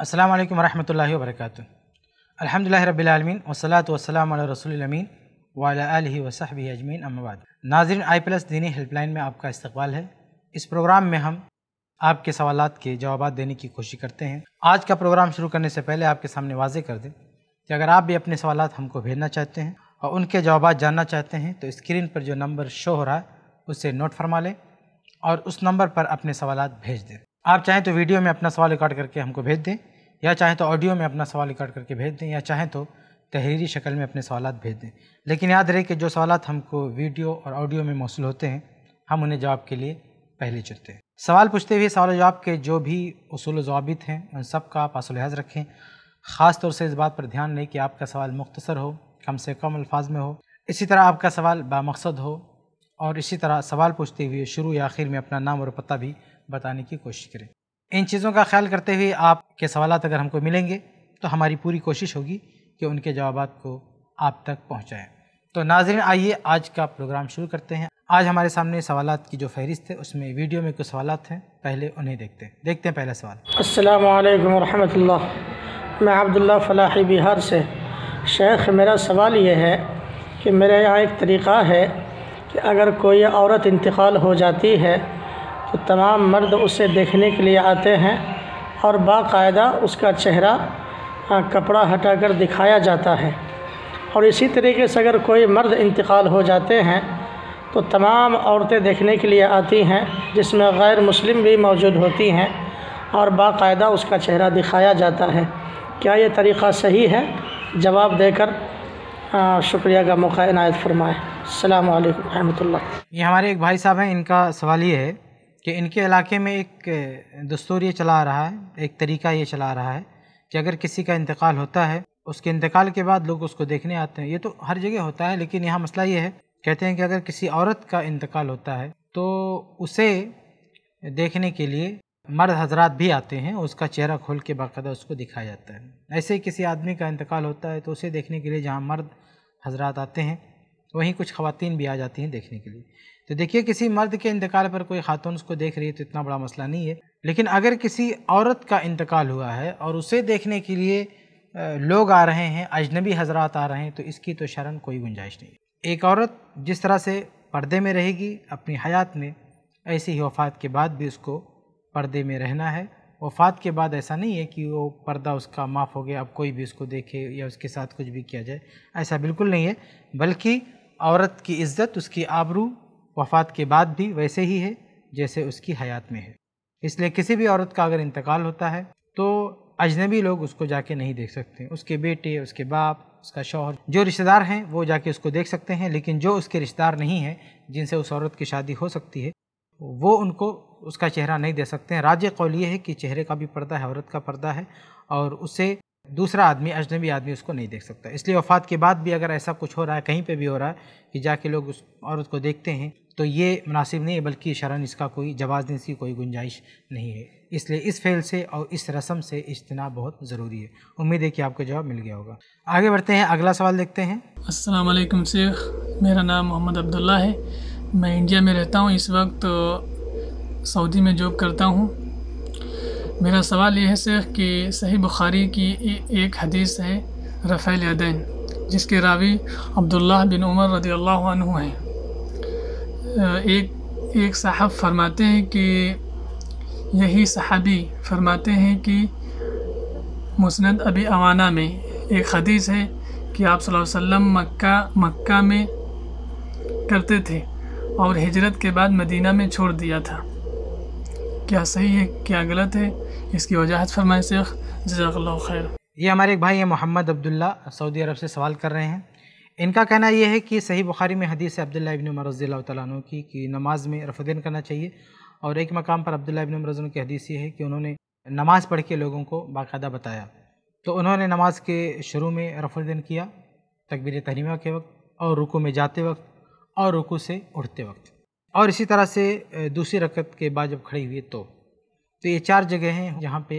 अस्सलाम वालेकुम रहमतुल्लाहि व बरकातुहू अल्हम्दुलिल्लाहि रब्बिल आलमीन वस्सलातु वस्सलामु अला रसूलिल अमीन व अला आलिहि व सहबिहि अजमीन अम्माबाद नाजरीन आई प्लस दीनी हेल्पलाइन में आपका इस्तकबाल है इस प्रोग्राम में हम आपके सवाल के जवाब देने की कोशिश करते हैं आज का प्रोग्राम शुरू करने से पहले आपके सामने वाजे कर दें कि अगर आप भी अपने सवाल हमको भेजना चाहते हैं और उनके जवाब जानना चाहते हैं तो स्क्रीन पर जो नंबर शो हो रहा है उसे नोट फरमा लें और उस नंबर पर अपने सवाल भेज दें आप चाहें तो वीडियो में अपना सवाल रिकॉर्ड करके हमको भेज दें या चाहें तो ऑडियो में अपना सवाल रिकॉर्ड करके भेज दें या चाहें तो तहरीरी शक्ल में अपने सवाल भेज दें लेकिन याद रहे कि जो सवाल हमको वीडियो और ऑडियो में मौसू होते हैं हम उन्हें जवाब के लिए पहले चुनते हैं सवाल पूछते हुए सवाल जवाब के जो भी असूल जवाबित हैं उन सब का आप लिहाज रखें ख़ास तौर से इस बात पर ध्यान दें कि आपका सवाल मुख्तसर हो कम से कम अल्फाज में हो इसी तरह आपका सवाल बामकसद हो और इसी तरह सवाल पूछते हुए शुरू या आखिर में अपना नाम और पता भी बताने की कोशिश करें इन चीज़ों का ख्याल करते हुए आपके सवाल अगर हमको मिलेंगे तो हमारी पूरी कोशिश होगी कि उनके जवाब को आप तक पहुँचाएँ तो नाजरन आइए आज का प्रोग्राम शुरू करते हैं आज हमारे सामने सवाल की जो फहरिस्त है उसमें वीडियो में कुछ सवाल हैं पहले उन्हें देखते हैं देखते हैं पहला सवाल अस्सलाम वालेकुम रहमतुल्लाह मैं अब्दुल्ला फलाही बिहार से शेख मेरा सवाल ये है कि मेरे यहाँ एक तरीक़ा है कि अगर कोई औरत इंतकाल हो जाती है तो तमाम मर्द उसे देखने के लिए आते हैं और बाकायदा उसका चेहरा कपड़ा हटाकर दिखाया जाता है और इसी तरीके से अगर कोई मर्द इंतकाल हो जाते हैं तो तमाम औरतें देखने के लिए आती हैं जिसमें गैर मुस्लिम भी मौजूद होती हैं और बाकायदा उसका चेहरा दिखाया जाता है क्या ये तरीक़ा सही है जवाब देकर शुक्रिया का मौका इनायत फरमाएँ अल्लाम वरहमल ये हमारे एक भाई साहब हैं इनका सवाल ये है कि इनके इलाके में एक दस्तूर ये चला आ रहा है एक तरीका ये चला आ रहा है कि अगर किसी का इंतकाल होता है उसके इंतकाल के बाद लोग उसको देखने आते हैं ये तो हर जगह होता है लेकिन यहाँ मसला ये है कहते हैं कि अगर किसी औरत का इंतकाल होता है तो उसे देखने के लिए मर्द हजरात भी आते हैं उसका चेहरा खोल के बाकायदा उसको दिखाया जाता है ऐसे ही किसी आदमी का इंतकाल होता है तो उसे देखने के लिए जहाँ मर्द हजरात आते हैं वहीं कुछ खवतिन भी आ जाती हैं देखने के लिए तो देखिए किसी मर्द के इंतकाल पर कोई खातून उसको देख रही है तो इतना बड़ा मसला नहीं है लेकिन अगर किसी औरत का इंतकाल हुआ है और उसे देखने के लिए लोग आ रहे हैं अजनबी हजरात आ रहे हैं तो इसकी तो शर्म कोई गुंजाइश नहीं एक औरत जिस तरह से पर्दे में रहेगी अपनी हयात में ऐसी ही वफ़ात के बाद भी उसको पर्दे में रहना है वफ़ात के बाद ऐसा नहीं है कि वो पर्दा उसका माफ़ हो गया अब कोई भी उसको देखे या उसके साथ कुछ भी किया जाए ऐसा बिल्कुल नहीं है बल्कि औरत की इज़्ज़त उसकी आबरू वफ़ात के बाद भी वैसे ही है जैसे उसकी हयात में है इसलिए किसी भी औरत का अगर इंतकाल होता है तो अजनबी लोग उसको जाके नहीं देख सकते उसके बेटे उसके बाप उसका शौहर जो रिश्तेदार हैं वो जाके उसको देख सकते हैं लेकिन जो उसके रिश्तेदार नहीं हैं जिनसे उस औरत की शादी हो सकती है वो उनको उसका चेहरा नहीं दे सकते हैं राज्य कौल ये है कि चेहरे का भी पर्दा है औरत का पर्दा है और उसे दूसरा आदमी अजनबी आदमी उसको नहीं देख सकता इसलिए वफ़ात के बाद भी अगर ऐसा कुछ हो रहा है कहीं पे भी हो रहा है कि जाके लोग उस औरत को देखते हैं तो ये मुनासिब नहीं है बल्कि शरण इसका कोई जवाब देने इसकी कोई गुंजाइश नहीं है इसलिए इस फेल से और इस रस्म से इज्तना बहुत ज़रूरी है उम्मीद है कि आपको जवाब मिल गया होगा आगे बढ़ते हैं अगला सवाल देखते हैं असलम शेख मेरा नाम मोहम्मद अब्दुल्ला है मैं इंडिया में रहता हूँ इस वक्त सऊदी में जॉब करता हूँ मेरा सवाल यह है शेख कि सही बुखारी की एक हदीस है रफ़ैल यादैन जिसके रावी अब्दुल्ला बिन उमर रदी अल्लाह हैं एक एक साहब फरमाते हैं कि यही सहाबी फरमाते हैं कि मुसनद अबी अवाना में एक हदीस है कि आप वसल्लम मक्का मक्का में करते थे और हिजरत के बाद मदीना में छोड़ दिया था क्या सही है क्या गलत है इसकी वजाहत फरमाए शेख जजाकल्ला खैर ये हमारे एक भाई है मोहम्मद अब्दुल्ला सऊदी अरब से सवाल कर रहे हैं इनका कहना यह है कि सही बुखारी में हदीस है अब्दुल्ला इबन उमर रज़ी तु की कि नमाज में रफुद्दीन करना चाहिए और एक मकाम पर अब्दुल्ला इबन उमर की हदीस ये है कि उन्होंने नमाज़ पढ़ के लोगों को बाकायदा बताया तो उन्होंने नमाज़ के शुरू में रफुद्दीन किया तकबीर तहरीमा के वक्त और रुकू में जाते वक्त और रुकू से उठते वक्त और इसी तरह से दूसरी रकत के बाद जब खड़ी हुई तो तो ये चार जगह हैं जहाँ पे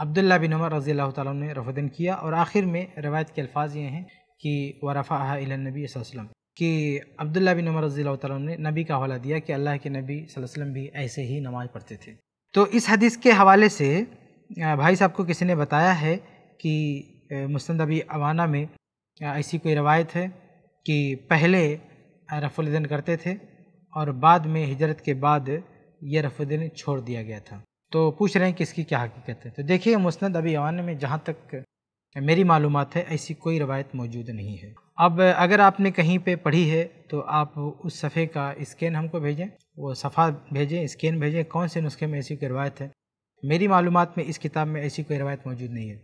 अब्दुल्ला बिन उमर रज़ी अल्लाह तौला ने रफ़दन किया और आखिर में रवायत के अल्फाज ये हैं कि व रफ़ा नबी वसम कि अब्दुल्ला बिन उमर रज़ी अल्लाह ने नबी का हवाला दिया कि अल्लाह के नबी वसम भी ऐसे ही नमाज़ पढ़ते थे तो इस हदीस के हवाले से भाई साहब को किसी ने बताया है कि मुस्ंद अबी अवाना में ऐसी कोई रवायत है कि पहले रफुलदन करते थे और बाद में हिजरत के बाद यह रफुद्दीन छोड़ दिया गया था तो पूछ रहे हैं कि इसकी क्या हकीकत है तो देखिए मुस्ंद अभी अवान में जहाँ तक मेरी मालूम है ऐसी कोई रवायत मौजूद नहीं है अब अगर आपने कहीं पे पढ़ी है तो आप उस सफ़े का स्कैन हमको भेजें वो सफ़ा भेजें स्कैन भेजें कौन से नुस्खे में ऐसी कोई रवायत है मेरी मालूम में इस किताब में ऐसी कोई रवायत मौजूद नहीं है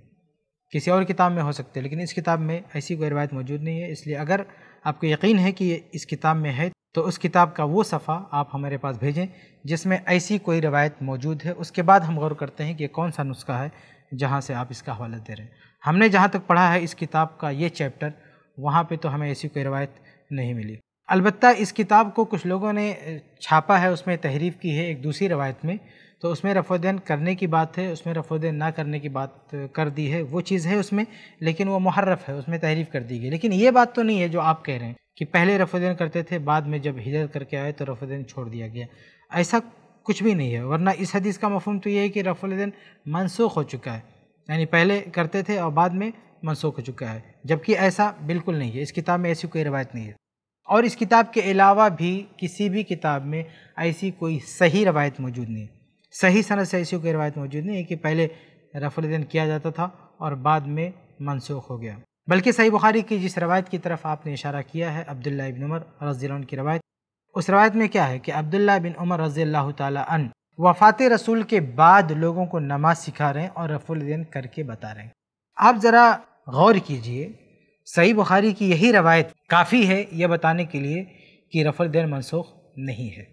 किसी और किताब में हो सकते लेकिन इस किताब में ऐसी कोई रवायत मौजूद नहीं है इसलिए अगर आपको यकीन है कि ये इस किताब में है तो उस किताब का वो सफ़ा आप हमारे पास भेजें जिसमें ऐसी कोई रवायत मौजूद है उसके बाद हम गौर करते हैं कि कौन सा नुस्खा है जहाँ से आप इसका हवाला दे रहे हैं हमने जहाँ तक पढ़ा है इस किताब का ये चैप्टर वहाँ पे तो हमें ऐसी कोई रवायत नहीं मिली अलबत्त इस किताब को कुछ लोगों ने छापा है उसमें तहरीफ़ की है एक दूसरी रवायत में तो उसमें रफोदेन करने की बात है उसमें रफोदेन ना करने की बात कर दी है वो चीज़ है उसमें लेकिन वो मुहर्रफ है उसमें तहरीफ कर दी गई लेकिन ये बात तो नहीं है जो आप कह रहे हैं कि पहले रफोदेन करते थे बाद में जब हिजरत करके आए तो रफोदेन छोड़ दिया गया ऐसा कुछ भी नहीं है वरना इस हदीस का मफहम तो ये है कि रफोदेन मनसूख हो चुका है यानी पहले करते थे और बाद में मनसूख हो चुका है जबकि ऐसा बिल्कुल नहीं है इस किताब में ऐसी कोई रवायत नहीं है और इस किताब के अलावा भी किसी भी किताब में ऐसी कोई सही रवायत मौजूद नहीं है सही सनत से ऐसी कोई रवायत मौजूद नहीं है कि पहले दिन किया जाता था और बाद में मनसूख हो गया बल्कि सही बुखारी की जिस रवायत की तरफ आपने इशारा किया है अब्दुल्ला बिन उमर रजी की रवायत उस रवायत में क्या है कि अब्दुल्ला बिन उमर रजी अल्लाह तन वफ़ात रसूल के बाद लोगों को नमाज सिखा रहे हैं और दिन करके बता रहे हैं आप ज़रा गौर कीजिए सही बुखारी की यही रवायत काफ़ी है यह बताने के लिए कि दिन मनसूख नहीं है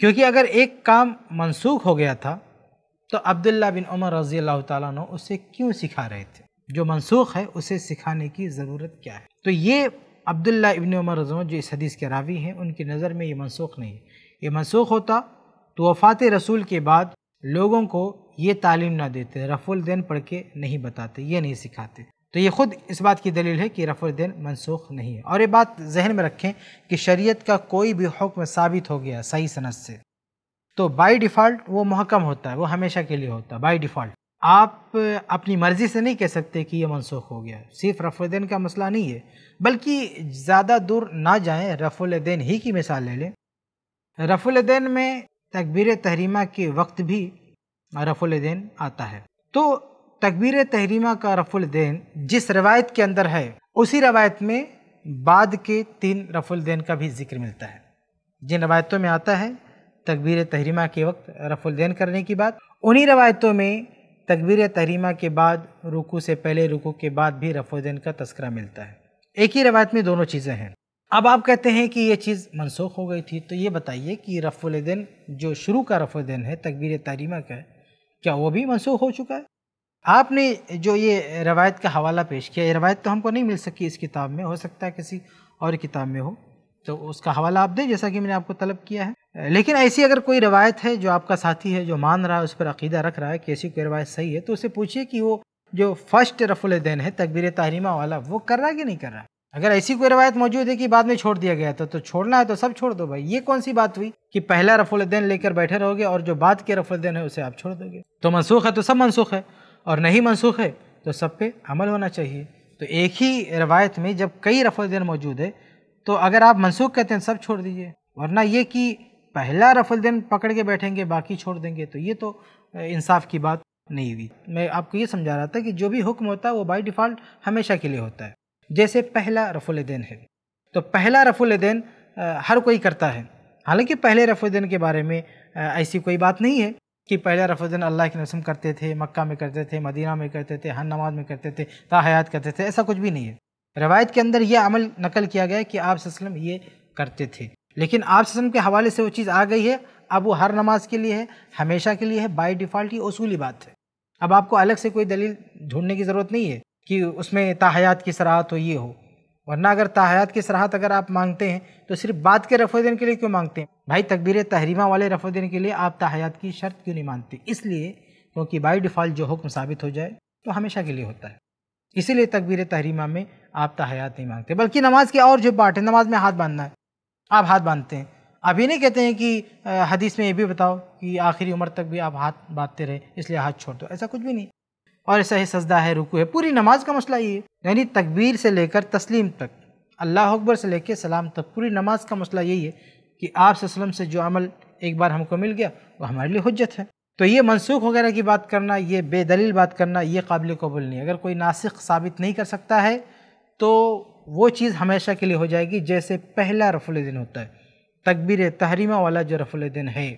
क्योंकि अगर एक काम मनसूख हो गया था तो अब्दुल्ला बिन उमर रज़ी अल्लाह तु उसे क्यों सिखा रहे थे जो मनसूख है उसे सिखाने की ज़रूरत क्या है तो ये अब्दुल्ला इबन उमर रजो जो इस हदीस के रावी हैं उनकी नज़र में ये मनसूख नहीं है ये मनसूख होता तो वफ़ात रसूल के बाद लोगों को ये तालीम ना देते रफुल दिन पढ़ के नहीं बताते ये नहीं सिखाते तो ये ख़ुद इस बात की दलील है कि रफ़ुद्दीन मनसूख नहीं है और ये बात जहन में रखें कि शरीयत का कोई भी हुक्म साबित हो गया सही सनत से तो बाय डिफ़ॉल्ट वो महकम होता है वो हमेशा के लिए होता है बाय डिफ़ॉल्ट आप अपनी मर्ज़ी से नहीं कह सकते कि ये मनसूख हो गया सिर्फ रफ़ुद्दीन का मसला नहीं है बल्कि ज़्यादा दूर ना जाएं रफ़ुल्दीन ही की मिसाल ले लें रफ़ुल्दीन में तकबीर तहरीमा के वक्त भी रफ़ुल्दीन आता है तो तकबीर तहरीमा का रफुलदैन जिस रवायत के अंदर है उसी रवायत में बाद के तीन रफुलदैन का भी जिक्र मिलता है जिन रवायतों में आता है तकबीर तहरीमा के वक्त रफुलदैन करने की बात उन्हीं रवायतों में तकबीर तहरीमा के बाद रुकू से पहले रुकू के बाद भी रफुल रफुलदैन का तस्करा मिलता है एक ही रवायत में दोनों चीज़ें हैं अब आप कहते हैं कि ये चीज़ मनसूख हो गई थी तो ये बताइए कि रफुलदैन जो शुरू का दैन है तकबीर तहरीमा का क्या वो भी मनसूख हो चुका है आपने जो ये रवायत का हवाला पेश किया ये रवायत तो हमको नहीं मिल सकी इस किताब में हो सकता है किसी और किताब में हो तो उसका हवाला आप दें जैसा कि मैंने आपको तलब किया है लेकिन ऐसी अगर कोई रवायत है जो आपका साथी है जो मान रहा है उस पर अकीदा रख रहा है कि ऐसी कोई रवायत सही है तो उसे पूछिए कि वो जो फर्स्ट रफुल दैन है तकबीर तहरीमा वाला वो कर रहा है कि नहीं कर रहा है अगर ऐसी कोई रवायत मौजूद है कि बाद में छोड़ दिया गया था तो छोड़ना है तो सब छोड़ दो भाई ये कौन सी बात हुई कि पहला रफुल दैन लेकर बैठे रहोगे और जो बाद के रफुल दैन है उसे आप छोड़ दोगे तो मनसूख है तो सब मनसूख है और नहीं मनसूख है तो सब पे अमल होना चाहिए तो एक ही रवायत में जब कई रफलदैन मौजूद है तो अगर आप मनसूख कहते हैं सब छोड़ दीजिए वरना ये कि पहला रफलदैन पकड़ के बैठेंगे बाकी छोड़ देंगे तो ये तो इंसाफ की बात नहीं हुई मैं आपको ये समझा रहा था कि जो भी हुक्म होता है वो बाई डिफ़ॉल्ट हमेशा के लिए होता है जैसे पहला रफुलदैन है तो पहला रफुलदैन हर कोई करता है हालांकि पहले रफुलदैन के बारे में ऐसी कोई बात नहीं है कि पहले रफुद्दीन अल्लाह की रस्म करते थे मक्का में करते थे मदीना में करते थे हर नमाज में करते थे हयात करते थे ऐसा कुछ भी नहीं है रवायत के अंदर यह अमल नकल किया गया कि आप वसलम ये करते थे लेकिन आप वसलम के हवाले से वो चीज़ आ गई है अब वो हर नमाज के लिए है हमेशा के लिए है बाई डिफ़ॉल्ट ये असूली बात है अब आपको अलग से कोई दलील ढूंढने की ज़रूरत नहीं है कि उसमें ताहयात की सराहत हो ये हो वरना अगर तहयात की सराहत अगर आप मांगते हैं तो सिर्फ बात के रफो दिन के लिए क्यों मांगते हैं भाई तकबीर तहरीमा वाले रफोदेन के लिए आप तहयात की शर्त क्यों नहीं मानते इसलिए क्योंकि बाई डिफ़ॉल्ट जो हुक्म साबित हो जाए तो हमेशा के लिए होता है इसीलिए तकबीर तहरीमा में आप तहयात नहीं मांगते बल्कि नमाज के और जो बाट है नमाज में हाथ बांधना है आप हाथ बांधते हैं आप ये नहीं कहते हैं कि हदीस में ये भी बताओ कि आखिरी उम्र तक भी आप हाथ बांधते रहे इसलिए हाथ छोड़ दो ऐसा कुछ भी नहीं और ऐसा ही सजदा है रुकू है पूरी नमाज का मसला ये यानी तकबीर से लेकर तस्लीम तक अल्लाह अकबर से लेकर सलाम तक पूरी नमाज का मसला यही है कि आप वसलम से जो अमल एक बार हमको मिल गया वो हमारे लिए हजत है तो ये मनसूख वगैरह की बात करना ये बेदलील बात करना ये काबिल कबूल नहीं अगर कोई नासिक साबित नहीं कर सकता है तो वो चीज़ हमेशा के लिए हो जाएगी जैसे पहला रफुल दिन होता है तकबीर तहरीमा वाला जो रफुल दिन है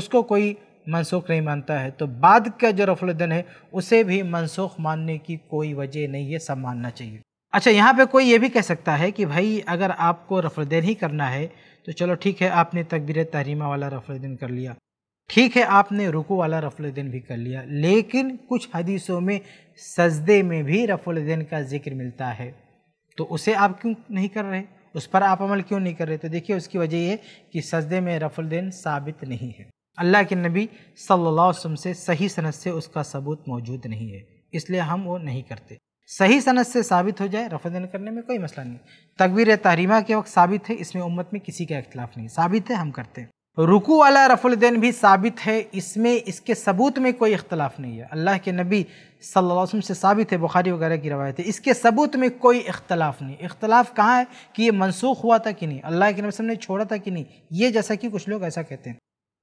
उसको कोई मनसूख नहीं मानता है तो बाद का जो रफलदन है उसे भी मनसूख मानने की कोई वजह नहीं है सब मानना चाहिए अच्छा यहाँ पे कोई ये भी कह सकता है कि भाई अगर आपको रफलदन ही करना है तो चलो ठीक है आपने तकबीर तहरीमा वाला रफलदन कर लिया ठीक है आपने रुकू वाला रफलदन भी कर लिया लेकिन कुछ हदीसों में सजदे में भी रफलदन का जिक्र मिलता है तो उसे आप क्यों नहीं कर रहे उस पर आप अमल क्यों नहीं कर रहे तो देखिए उसकी वजह यह कि सजदे में रफलदन साबित नहीं है अल्लाह के नबी सल्लल्लाहु अलैहि वसल्लम से सही सनत से उसका सबूत मौजूद नहीं है इसलिए हम वो नहीं करते सही सनत से साबित हो जाए रफदन करने में कोई मसला नहीं तकबीर तहरीमा के वक्त साबित है इसमें उम्मत में किसी का इख्तलाफ नहीं साबित है हम करते हैं रुकू वाला रफुलदैन भी साबित है इसमें इसके सबूत में कोई इख्तलाफ नहीं है अल्लाह के नबी सल्लल्लाहु अलैहि वसल्लम से साबित है बुखारी वगैरह की रवायत है इसके सबूत में कोई इख्तलाफ नहीं इख्तलाफ कहाँ है कि ये मनसूख हुआ था कि नहीं अल्लाह के नबी ने छोड़ा था कि नहीं ये जैसा कि कुछ लोग ऐसा कहते हैं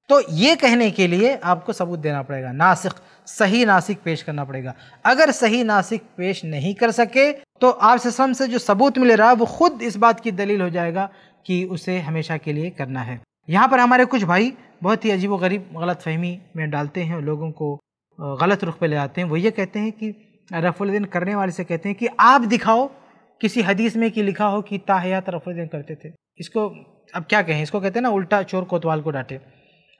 तो ये कहने के लिए आपको सबूत देना पड़ेगा नासिक सही नासिक पेश करना पड़ेगा अगर सही नासिक पेश नहीं कर सके तो आपसे सम से जो सबूत मिल रहा है वो खुद इस बात की दलील हो जाएगा कि उसे हमेशा के लिए करना है यहाँ पर हमारे कुछ भाई बहुत ही अजीब व गरीब गलत फहमी में डालते हैं लोगों को गलत रुख पर ले आते हैं वो ये कहते हैं कि रफुलद्दीन करने वाले से कहते हैं कि आप दिखाओ किसी हदीस में कि लिखा हो कि ताहयात रफुलद्दीन करते थे इसको अब क्या कहें इसको कहते हैं ना उल्टा चोर कोतवाल को डांटे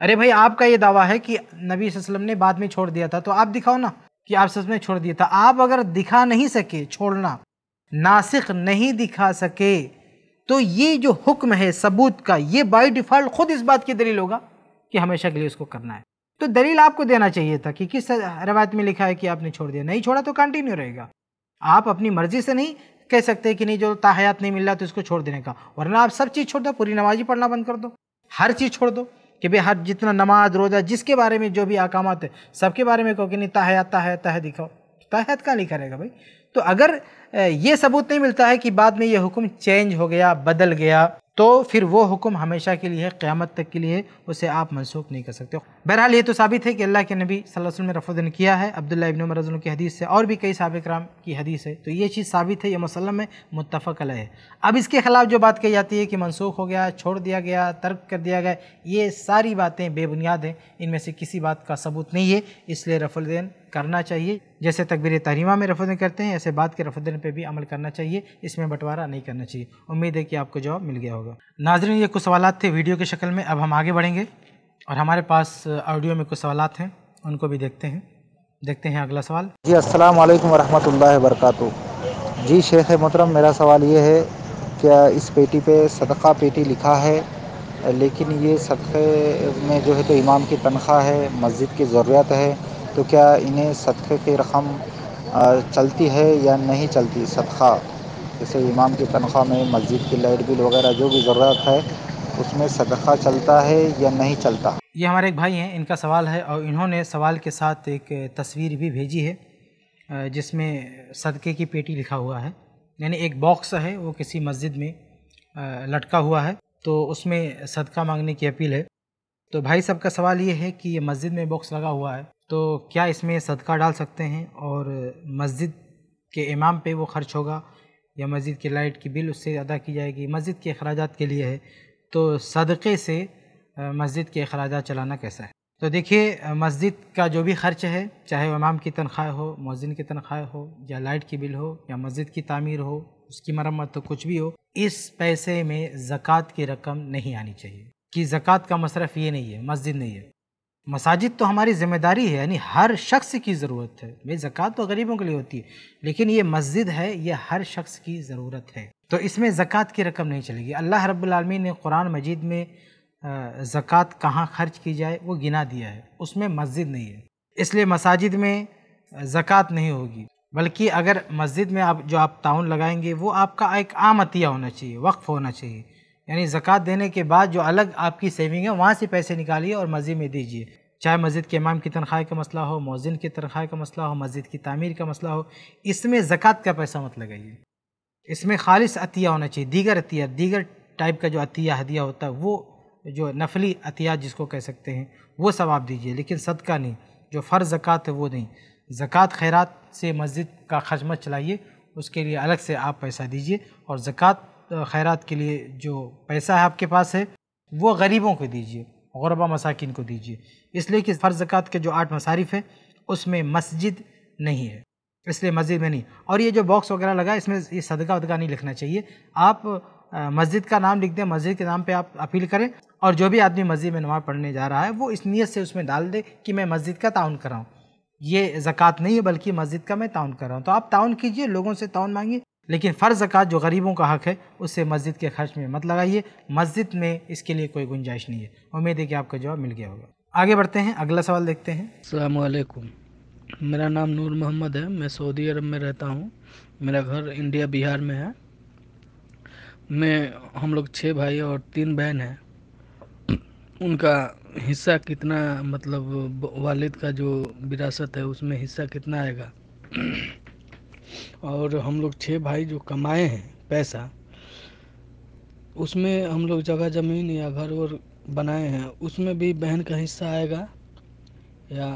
अरे भाई आपका ये दावा है कि नबी वसल्लम ने बाद में छोड़ दिया था तो आप दिखाओ ना कि आप सच में छोड़ दिया था आप अगर दिखा नहीं सके छोड़ना नासिक नहीं दिखा सके तो ये जो हुक्म है सबूत का ये बाई डिफ़ॉल्ट खुद इस बात की दलील होगा कि हमेशा के लिए उसको करना है तो दलील आपको देना चाहिए था कि किस रवायत में लिखा है कि आपने छोड़ दिया नहीं छोड़ा तो कंटिन्यू रहेगा आप अपनी मर्जी से नहीं कह सकते कि नहीं जो ताहयात नहीं मिल रहा तो इसको छोड़ देने का वरना आप सब चीज़ छोड़ दो पूरी नमाजी पढ़ना बंद कर दो हर चीज़ छोड़ दो कि भाई हर जितना नमाज रोज़ा जिसके बारे में जो भी अकाम है सबके बारे में कहो कि नहीं ताहयात ताहयात तह दिखाओ ताहयात कहाँ लिखा रहेगा भाई तो अगर ये सबूत नहीं मिलता है कि बाद में ये हुक्म चेंज हो गया बदल गया तो फिर वो हुक्म हमेशा के लिए है क़्यामत तक के लिए उसे आप मनसूख नहीं कर सकते बहरहाल ये तो साबित है कि अल्लाह के नबी सल्लल्लाहु अलैहि वसल्लम ने रफोदन किया है अब्दुल्ला इबन मरजन की हदीस से और भी कई सबक राम की हदीस है तो ये चीज़ साबित है ये मुसलम में मुतफ़ है अब इसके खिलाफ जो बात कही जाती है कि मनसूख हो गया छोड़ दिया गया तर्क कर दिया गया ये सारी बातें बेबुनियाद हैं इनमें से किसी बात का सबूत नहीं है इसलिए रफोदन करना चाहिए जैसे तकबीर तहरीमा में रफदन करते हैं ऐसे बात के रफदन पर भी अमल करना चाहिए इसमें बंटवारा नहीं करना चाहिए उम्मीद है कि आपको जवाब मिल गया होगा नाजरन ये कुछ सवाल थे वीडियो की शक्ल में अब हम आगे बढ़ेंगे और हमारे पास ऑडियो में कुछ सवाल हैं उनको भी देखते हैं देखते हैं अगला सवाल जी असल वालेकुम वरक जी शेख मोहतरम मेरा सवाल ये है क्या इस पेटी पे सदका पेटी लिखा है लेकिन ये सदक़े में जो है तो इमाम की तनख्वाह है मस्जिद की ज़रूरत है तो क्या इन्हें सदक़े की रकम चलती है या नहीं चलती सदक़ा जैसे इमाम की तनख्वाह में मस्जिद की लाइट बिल वगैरह जो भी ज़रूरत है उसमें सदक़ा चलता है या नहीं चलता ये हमारे एक भाई हैं इनका सवाल है और इन्होंने सवाल के साथ एक तस्वीर भी भेजी है जिसमें सदक़े की पेटी लिखा हुआ है यानी एक बॉक्स है वो किसी मस्जिद में लटका हुआ है तो उसमें सदका मांगने की अपील है तो भाई साहब का सवाल ये है कि ये मस्जिद में बॉक्स लगा हुआ है तो क्या इसमें सदका डाल सकते हैं और मस्जिद के इमाम पे वो खर्च होगा या मस्जिद की लाइट की बिल उससे अदा की जाएगी मस्जिद के अखराज के लिए है तो सदक़े से मस्जिद के अखराज चलाना कैसा है तो देखिए मस्जिद का जो भी खर्च है चाहे वो इमाम की तनख्वाह हो मौजिन की तनख्वाह हो या लाइट की बिल हो या मस्जिद की तामीर हो उसकी मरम्मत तो कुछ भी हो इस पैसे में ज़क़़त की रकम नहीं आनी चाहिए कि ज़क़़त का मशरफ़ ये नहीं है मस्जिद नहीं है मसाजिद तो हमारी ज़िम्मेदारी है यानी हर शख्स की ज़रूरत है भाई ज़क़़त तो गरीबों के लिए होती है लेकिन ये मस्जिद है ये हर शख्स की ज़रूरत है तो इसमें ज़क़़त की रकम नहीं चलेगी अल्लाह रब्लमी ने कुरान मजीद में ज़क़़त कहाँ खर्च की जाए वो गिना दिया है उसमें मस्जिद नहीं है इसलिए मसाजिद में ज़क़़त नहीं होगी बल्कि अगर मस्जिद में आप जो आप ताउन लगाएंगे वो आपका एक आम अतिया होना चाहिए वक्फ़ होना चाहिए यानी ज़क़़त देने के बाद जो अलग आपकी सेविंग है वहाँ से पैसे निकालिए और मस्जिद में दीजिए चाहे मस्जिद के इमाम की तनख्वाह का मसला हो मौजिन की तनख्वाह का मसला हो मस्जिद की तामीर का मसला हो इसमें ज़क़़त का पैसा मत लगाइए इसमें खालिस अतिया होना चाहिए दीगर अतिया दीगर टाइप का जो अतिया हदिया होता है वो जो नफली अतिया जिसको कह सकते हैं वो सवाब दीजिए लेकिन सदका नहीं जो फ़र्ज़ ज़क़़त है वो नहीं ज़क़़त खैरात से मस्जिद का खजमत चलाइए उसके लिए अलग से आप पैसा दीजिए और ज़क़़त खैरात के लिए जो पैसा है आपके पास है वो गरीबों को दीजिए गरबा मसाकिन को दीजिए इसलिए कि फ़र्ज ज़क़ात के जो आठ मसारिफ है उसमें मस्जिद नहीं है इसलिए मस्जिद में नहीं और ये जो बॉक्स वगैरह लगा इसमें ये सदका वदका नहीं लिखना चाहिए आप मस्जिद का नाम लिख दें मस्जिद के नाम पे आप अपील करें और जो भी आदमी मस्जिद में नमाज़ पढ़ने जा रहा है वो इस नीयत से उसमें डाल दे कि मैं मस्जिद का ताउन कराऊँ ये ज़क़ात नहीं है बल्कि मस्जिद का मैं ताउन कर रहा हूँ तो आप ताउन कीजिए लोगों से ताउन मांगिए लेकिन फ़र्ज़ ज़क़ात जो गरीबों का हक़ है उससे मस्जिद के खर्च में मत लगाइए मस्जिद में इसके लिए कोई गुंजाइश नहीं है उम्मीद है कि आपका जवाब मिल गया होगा आगे बढ़ते हैं अगला सवाल देखते हैं अलैक्म मेरा नाम नूर मोहम्मद है मैं सऊदी अरब में रहता हूँ मेरा घर इंडिया बिहार में है मैं हम लोग छः भाई और तीन बहन हैं उनका हिस्सा कितना मतलब वालिद का जो विरासत है उसमें हिस्सा कितना आएगा और हम लोग छः भाई जो कमाए हैं पैसा उसमें हम लोग जगह ज़मीन या घर वर बनाए हैं उसमें भी बहन का हिस्सा आएगा या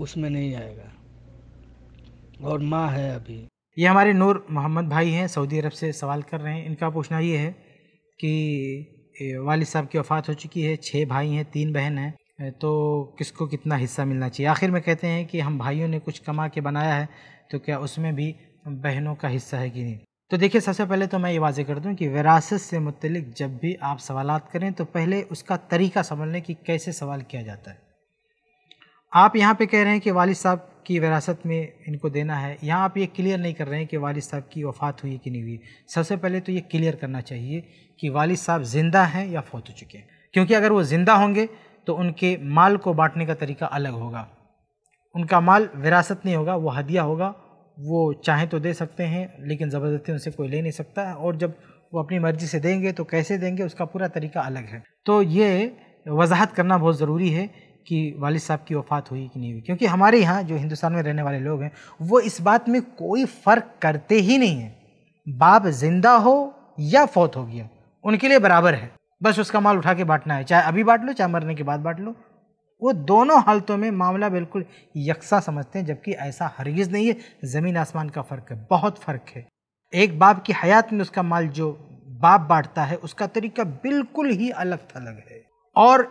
उसमें नहीं आएगा और माँ है अभी ये हमारे नूर मोहम्मद भाई हैं सऊदी अरब से सवाल कर रहे हैं इनका पूछना ये है कि वालिद साहब की वफ़ात हो चुकी है छः भाई हैं तीन बहन हैं तो किसको कितना हिस्सा मिलना चाहिए आखिर में कहते हैं कि हम भाइयों ने कुछ कमा के बनाया है तो क्या उसमें भी बहनों का हिस्सा है कि नहीं तो देखिए सबसे पहले तो मैं ये वाजे कर दूं कि विरासत से मुतलिक जब भी आप सवाल करें तो पहले उसका तरीका समझ लें कि कैसे सवाल किया जाता है आप यहाँ पे कह रहे हैं कि वालिद साहब की विरासत में इनको देना है यहाँ आप ये क्लियर नहीं कर रहे हैं कि वालिद साहब की वफ़ात हुई कि नहीं हुई सबसे पहले तो ये क्लियर करना चाहिए कि वालिद साहब ज़िंदा हैं या फौत हो चुके हैं क्योंकि अगर वो ज़िंदा होंगे तो उनके माल को बांटने का तरीका अलग होगा उनका माल विरासत नहीं होगा वो हदिया होगा वो चाहें तो दे सकते हैं लेकिन ज़बरदस्ती उनसे कोई ले नहीं सकता और जब वो अपनी मर्ज़ी से देंगे तो कैसे देंगे उसका पूरा तरीका अलग है तो ये वजाहत करना बहुत ज़रूरी है कि वालद साहब की वफ़ात हुई कि नहीं हुई क्योंकि हमारे यहाँ जो हिंदुस्तान में रहने वाले लोग हैं वो इस बात में कोई फ़र्क करते ही नहीं हैं बाप जिंदा हो या फौत हो गया उनके लिए बराबर है बस उसका माल उठा के बांटना है चाहे अभी बांट लो चाहे मरने के बाद बांट लो वो दोनों हालतों में मामला बिल्कुल यकसा समझते हैं जबकि ऐसा हरगिज़ नहीं है ज़मीन आसमान का फ़र्क है बहुत फ़र्क है एक बाप की हयात में उसका माल जो बाप बांटता है उसका तरीका बिल्कुल ही अलग थलग है और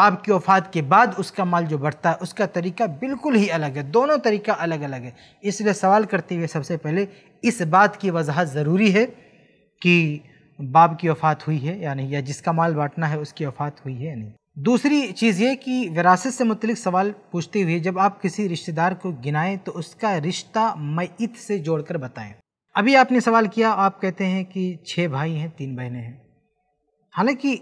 बाप की वफात के बाद उसका माल जो बढ़ता है उसका तरीका बिल्कुल ही अलग है दोनों तरीका अलग अलग है इसलिए सवाल करते हुए सबसे पहले इस बात की वजाहत ज़रूरी है कि बाप की वफात हुई है या नहीं या जिसका माल बांटना है उसकी वफात हुई है या नहीं दूसरी चीज़ ये कि विरासत से मुतलिक सवाल पूछते हुए जब आप किसी रिश्तेदार को गिनाएं तो उसका रिश्ता मैत से जोड़कर बताएं अभी आपने सवाल किया आप कहते हैं कि छः भाई हैं तीन बहनें हैं हालांकि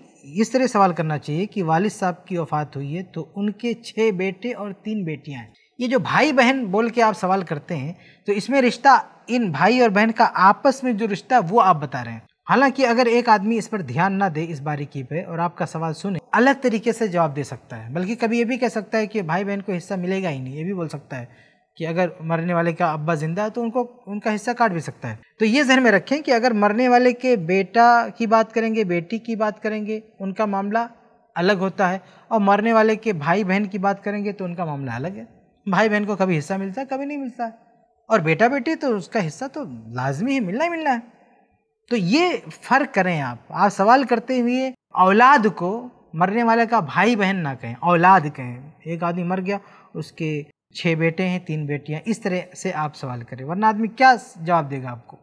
इस तरह सवाल करना चाहिए कि वालिद साहब की वफ़ात हुई है तो उनके छः बेटे और तीन बेटियां हैं ये जो भाई बहन बोल के आप सवाल करते हैं तो इसमें रिश्ता इन भाई और बहन का आपस में जो रिश्ता वो आप बता रहे हैं हालांकि अगर एक आदमी इस पर ध्यान ना दे इस बारीकी पे और आपका सवाल सुने अलग तरीके से जवाब दे सकता है बल्कि कभी ये भी कह सकता है कि भाई बहन को हिस्सा मिलेगा ही नहीं ये भी बोल सकता है कि अगर मरने वाले का अब्बा ज़िंदा है तो उनको उनका हिस्सा काट भी सकता है तो ये जहन में रखें कि अगर मरने वाले के बेटा की बात करेंगे बेटी की बात करेंगे उनका मामला अलग होता है और मरने वाले के भाई बहन की बात करेंगे तो उनका मामला अलग है भाई बहन को कभी हिस्सा मिलता है कभी नहीं मिलता है और बेटा बेटी तो उसका हिस्सा तो लाजमी ही मिलना ही मिलना है तो ये फ़र्क करें आप आप सवाल करते हुए औलाद को मरने वाले का भाई बहन ना कहें औलाद कहें एक आदमी मर गया उसके छः बेटे हैं तीन बेटियां इस तरह से आप सवाल करें वरना आदमी क्या जवाब देगा आपको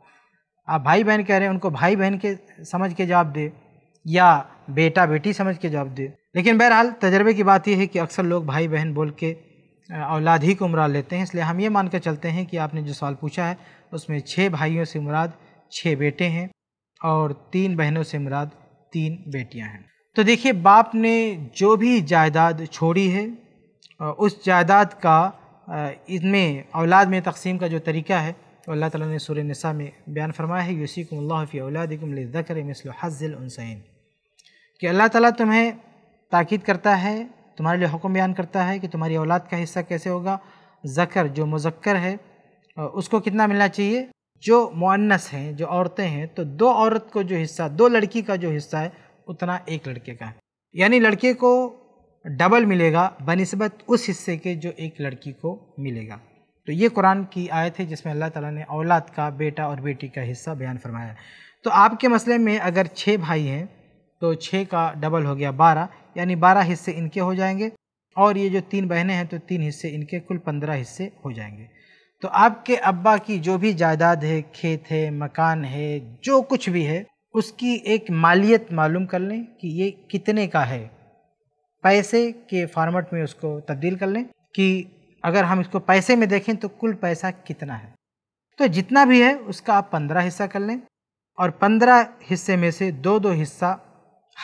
आप भाई बहन कह रहे हैं उनको भाई बहन के समझ के जवाब दे या बेटा बेटी समझ के जवाब दे लेकिन बहरहाल तजर्बे की बात यह है कि अक्सर लोग भाई बहन बोल के औलाद ही को मुराद लेते हैं इसलिए हम ये मान कर चलते हैं कि आपने जो सवाल पूछा है उसमें छः भाइयों से मुराद छः बेटे हैं और तीन बहनों से मुराद तीन बेटियां हैं तो देखिए बाप ने जो भी जायदाद छोड़ी है उस जायदाद का इसमें औलाद में तकसीम का जो तरीका है तो अल्लाह ताला ने सूर्य नसा में बयान फरमाया है यूसिकम्लाफ़ी औलादिकमकर मिसल हज़िल उनसैन कि अल्लाह ताला तुम्हें ताक़द करता है तुम्हारे लिए हुक्म बयान करता है कि तुम्हारी औलाद का हिस्सा कैसे होगा ज़कर जो मुजक्कर है उसको कितना मिलना चाहिए जो मुअन्नस हैं जो औरतें हैं तो दो औरत को जो हिस्सा दो लड़की का जो हिस्सा है उतना एक लड़के का है यानी लड़के को डबल मिलेगा बनस्बत उस हिस्से के जो एक लड़की को मिलेगा तो ये कुरान की आयत है जिसमें अल्लाह ताला ने औलाद का बेटा और बेटी का हिस्सा बयान फरमाया तो आपके मसले में अगर छः भाई हैं तो छः का डबल हो गया बारह यानी बारह हिस्से इनके हो जाएंगे और ये जो तीन बहनें हैं तो तीन हिस्से इनके कुल पंद्रह हिस्से हो जाएंगे तो आपके अब्बा की जो भी जायदाद है खेत है मकान है जो कुछ भी है उसकी एक मालियत मालूम कर लें कि ये कितने का है पैसे के फॉर्मेट में उसको तब्दील कर लें कि अगर हम इसको पैसे में देखें तो कुल पैसा कितना है तो जितना भी है उसका आप पंद्रह हिस्सा कर लें और पंद्रह हिस्से में से दो दो हिस्सा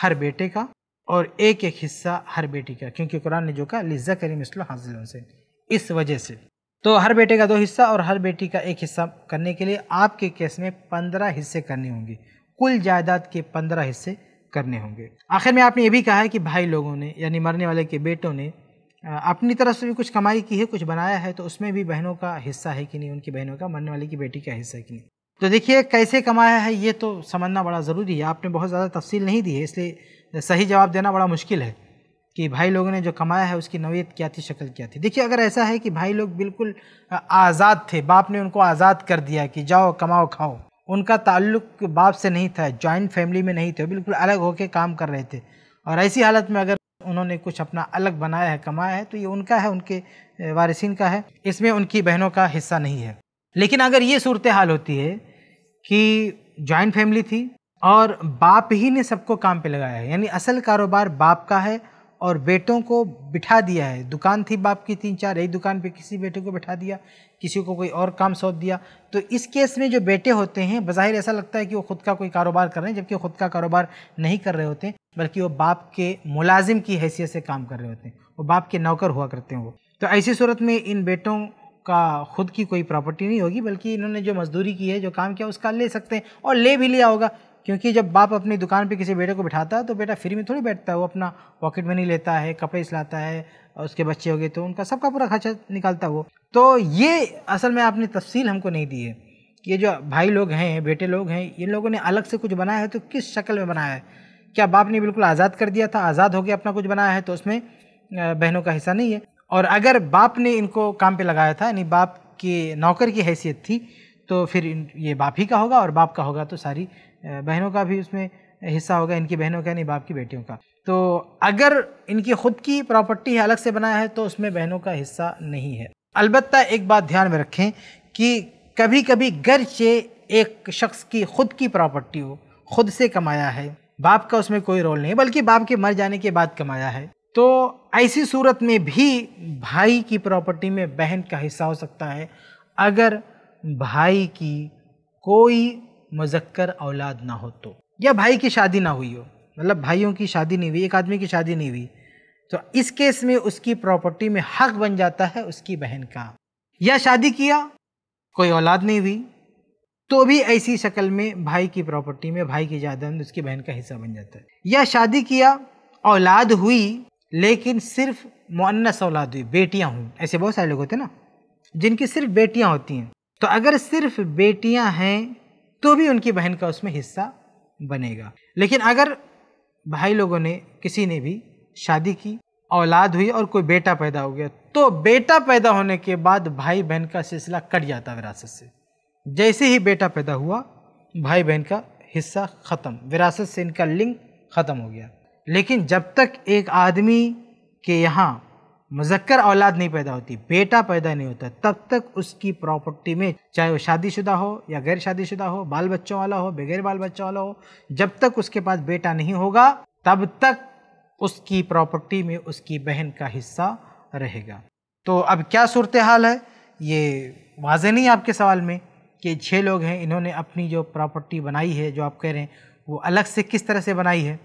हर बेटे का और एक एक हिस्सा हर बेटी का क्योंकि कुरान ने जो कहा लिज़ा करीम इसलो हाजिर से इस वजह से तो हर बेटे का दो हिस्सा और हर बेटी का एक हिस्सा करने के लिए आपके केस में पंद्रह हिस्से करने होंगे कुल जायदाद के पंद्रह हिस्से करने होंगे आखिर में आपने ये भी कहा है कि भाई लोगों ने यानी मरने वाले के बेटों ने अपनी तरफ से भी कुछ कमाई की है कुछ बनाया है तो उसमें भी बहनों का हिस्सा है कि नहीं उनकी बहनों का मरने वाले की बेटी का हिस्सा है कि नहीं तो देखिए कैसे कमाया है ये तो समझना बड़ा ज़रूरी है आपने बहुत ज़्यादा तफसील नहीं दी है इसलिए सही जवाब देना बड़ा मुश्किल है कि भाई लोगों ने जो कमाया है उसकी नवीयत क्या थी शक्ल क्या थी देखिए अगर ऐसा है कि भाई लोग बिल्कुल आज़ाद थे बाप ने उनको आज़ाद कर दिया कि जाओ कमाओ खाओ उनका ताल्लुक बाप से नहीं था जॉइंट फैमिली में नहीं थे बिल्कुल अलग होकर काम कर रहे थे और ऐसी हालत में अगर उन्होंने कुछ अपना अलग बनाया है कमाया है तो ये उनका है उनके वारिसिन का है इसमें उनकी बहनों का हिस्सा नहीं है लेकिन अगर ये सूरत हाल होती है कि जॉइंट फैमिली थी और बाप ही ने सबको काम पे लगाया है यानी असल कारोबार बाप का है और बेटों को बिठा दिया है दुकान थी बाप की तीन चार यही दुकान पे किसी बेटे को बिठा दिया किसी को कोई और काम सौंप दिया तो इस केस में जो बेटे होते हैं बाहिर ऐसा लगता है कि वो खुद का कोई कारोबार कर रहे हैं जबकि वो खुद का कारोबार नहीं कर रहे होते बल्कि वो बाप के मुलाजिम की हैसियत से काम कर रहे होते हैं वो बाप के नौकर हुआ करते हैं वो तो ऐसी सूरत में इन बेटों का खुद की कोई प्रॉपर्टी नहीं होगी बल्कि इन्होंने जो मजदूरी की है जो काम किया उसका ले सकते हैं और ले भी लिया होगा क्योंकि जब बाप अपनी दुकान पे किसी बेटे को बिठाता है तो बेटा फ्री में थोड़ी बैठता है वो अपना पॉकेट मनी लेता है कपड़े सिलाता है और उसके बच्चे हो गए तो उनका सबका पूरा खर्चा निकालता वो तो ये असल में आपने तफसील हमको नहीं दी है ये जो भाई लोग हैं बेटे लोग हैं इन लोगों ने अलग से कुछ बनाया है तो किस शक्ल में बनाया है क्या बाप ने बिल्कुल आज़ाद कर दिया था आज़ाद हो गया अपना कुछ बनाया है तो उसमें बहनों का हिस्सा नहीं है और अगर बाप ने इनको काम पे लगाया था यानी बाप के नौकर की हैसियत थी तो फिर ये बाप ही का होगा और बाप का होगा तो सारी बहनों का भी उसमें हिस्सा होगा इनकी बहनों का नहीं बाप की बेटियों का तो अगर इनकी खुद की प्रॉपर्टी अलग से बनाया है तो उसमें बहनों का हिस्सा नहीं है अलबत्त एक बात ध्यान में रखें कि कभी कभी घर से एक शख्स की खुद की प्रॉपर्टी हो खुद से कमाया है बाप का उसमें कोई रोल नहीं बल्कि बाप के मर जाने के बाद कमाया है तो ऐसी सूरत में भी भाई की प्रॉपर्टी में बहन का हिस्सा हो सकता है अगर भाई की कोई मुजक्कर औलाद ना हो तो या भाई की शादी ना हुई हो मतलब भाइयों की शादी नहीं हुई एक आदमी की शादी नहीं हुई तो इस केस में उसकी प्रॉपर्टी में हक बन जाता है उसकी बहन का या शादी किया कोई औलाद नहीं हुई तो भी ऐसी शक्ल में भाई की प्रॉपर्टी में भाई की जायदाद उसकी बहन का हिस्सा बन जाता है या शादी किया औलाद हुई लेकिन सिर्फ मुअन्नस औलाद हुई बेटियां हुई ऐसे बहुत सारे लोग होते हैं ना जिनकी सिर्फ बेटियां होती हैं तो अगर सिर्फ बेटियां हैं तो भी उनकी बहन का उसमें हिस्सा बनेगा लेकिन अगर भाई लोगों ने किसी ने भी शादी की औलाद हुई और कोई बेटा पैदा हो गया तो बेटा पैदा होने के बाद भाई बहन का सिलसिला कट जाता विरासत से जैसे ही बेटा पैदा हुआ भाई बहन का हिस्सा ख़त्म विरासत से इनका लिंक ख़त्म हो गया लेकिन जब तक एक आदमी के यहाँ मुजक्कर औलाद नहीं पैदा होती बेटा पैदा नहीं होता तब तक उसकी प्रॉपर्टी में चाहे वो शादीशुदा हो या गैर शादीशुदा हो बाल बच्चों वाला हो बगैर बाल बच्चों वाला हो जब तक उसके पास बेटा नहीं होगा तब तक उसकी प्रॉपर्टी में उसकी बहन का हिस्सा रहेगा तो अब क्या सूरत हाल है ये वाजह नहीं आपके सवाल में कि छः लोग हैं इन्होंने अपनी जो प्रॉपर्टी बनाई है जो आप कह रहे हैं वो अलग से किस तरह से बनाई है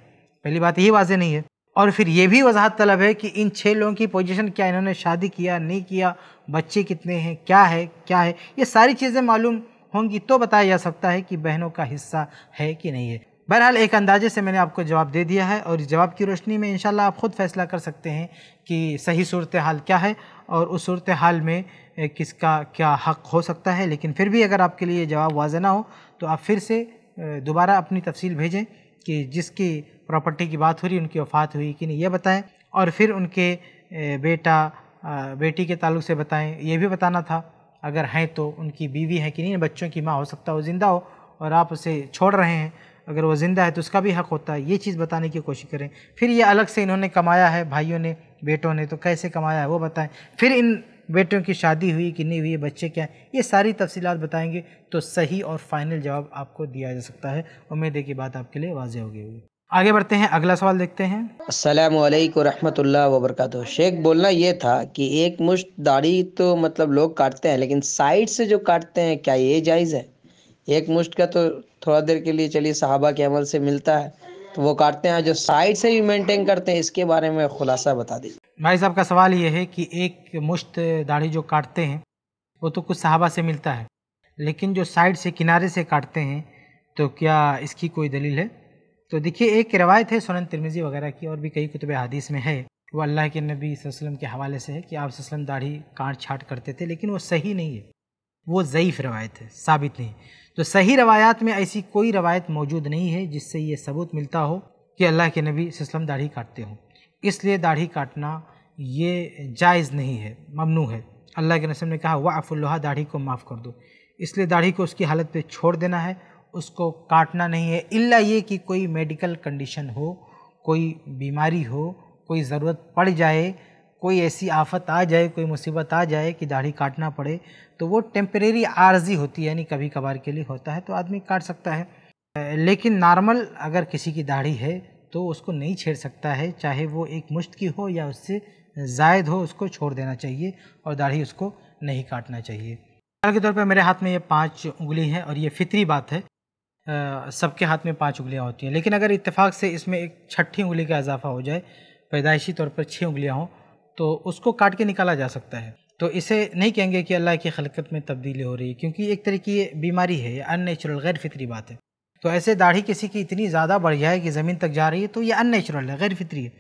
पहली बात यही वाजे नहीं है और फिर ये भी वजाहत तलब है कि इन छः लोगों की पोजीशन क्या इन्होंने शादी किया नहीं किया बच्चे कितने हैं क्या है क्या है ये सारी चीज़ें मालूम होंगी तो बताया जा सकता है कि बहनों का हिस्सा है कि नहीं है बहरहाल एक अंदाजे से मैंने आपको जवाब दे दिया है और इस जवाब की रोशनी में इंशाल्लाह आप ख़ुद फैसला कर सकते हैं कि सही सूरत हाल क्या है और उस सूरत हाल में किसका क्या हक़ हो सकता है लेकिन फिर भी अगर आपके लिए जवाब वाज ना हो तो आप फिर से दोबारा अपनी तफसील भेजें कि जिसकी प्रॉपर्टी की बात हो रही उनकी वफ़ात हुई कि नहीं ये बताएं और फिर उनके बेटा बेटी के ताल्लुक से बताएं ये भी बताना था अगर हैं तो उनकी बीवी है कि नहीं बच्चों की माँ हो सकता वो ज़िंदा हो और आप उसे छोड़ रहे हैं अगर वो ज़िंदा है तो उसका भी हक़ होता है ये चीज़ बताने की कोशिश करें फिर ये अलग से इन्होंने कमाया है भाइयों ने बेटों ने तो कैसे कमाया है वो बताएं फिर इन बेटियों की शादी हुई कि नहीं हुई बच्चे क्या हैं ये सारी तफसीलात बताएंगे तो सही और फाइनल जवाब आपको दिया जा सकता है उम्मीद है कि बात आपके लिए वाजह होगी हुई आगे बढ़ते हैं अगला सवाल देखते हैं असलम वरक शेख बोलना ये था कि एक मुश्त दाढ़ी तो मतलब लोग काटते हैं लेकिन साइड से जो काटते हैं क्या ये जायज़ है एक मुश्त का तो थोड़ा देर के लिए चलिए साहबा के अमल से मिलता है तो वो काटते हैं जो साइड से भी मेंटेन करते हैं इसके बारे में खुलासा बता दीजिए भाई साहब का सवाल ये है कि एक मुश्त दाढ़ी जो काटते हैं वो तो कुछ सहाबा से मिलता है लेकिन जो साइड से किनारे से काटते हैं तो क्या इसकी कोई दलील है तो देखिए एक रवायत है सोनन तिरमिज़ी वगैरह की और भी कई कुतब हदीस में है वो अल्लाह के नबी वसल्लम के हवाले से है कि आप वसल्लम दाढ़ी काट छाट करते थे लेकिन वो सही नहीं है वो ज़यीफ़ रवायत है साबित नहीं तो सही रवायात में ऐसी कोई रवायत मौजूद नहीं है जिससे ये सबूत मिलता हो कि अल्लाह के नबी वसल्लम दाढ़ी काटते हों इसलिए दाढ़ी काटना ये जायज़ नहीं है ममनू है अल्लाह के नसम ने कहा अफुल्लहा दाढ़ी को माफ़ कर दो इसलिए दाढ़ी को उसकी हालत पे छोड़ देना है उसको काटना नहीं है इल्ला ये कि कोई मेडिकल कंडीशन हो कोई बीमारी हो कोई ज़रूरत पड़ जाए कोई ऐसी आफत आ जाए कोई मुसीबत आ जाए कि दाढ़ी काटना पड़े तो वो टेम्परेरी आर्जी होती है यानी कभी कभार के लिए होता है तो आदमी काट सकता है लेकिन नॉर्मल अगर किसी की दाढ़ी है तो उसको नहीं छेड़ सकता है चाहे वो एक मुश्त की हो या उससे जायद हो उसको छोड़ देना चाहिए और दाढ़ी उसको नहीं काटना चाहिए मिसाल के तौर पर मेरे हाथ में ये पाँच उंगली है और ये फितरी बात है सबके हाथ में पाँच उंगलियाँ होती हैं लेकिन अगर इतफ़ाक़ से इसमें एक छठी उंगली का इजाफा हो जाए पैदाइशी तौर पर छः उंगलियाँ हों तो उसको काट के निकाला जा सकता है तो इसे नहीं कहेंगे कि अल्लाह की खलकत में तब्दीली हो रही है क्योंकि एक तरह की ये बीमारी है ये अननेचुरल गैर फितरी बात है तो ऐसे दाढ़ी किसी की इतनी ज़्यादा बढ़िया है कि ज़मीन तक जा रही है तो ये अननेचुरल है गैर फित्री है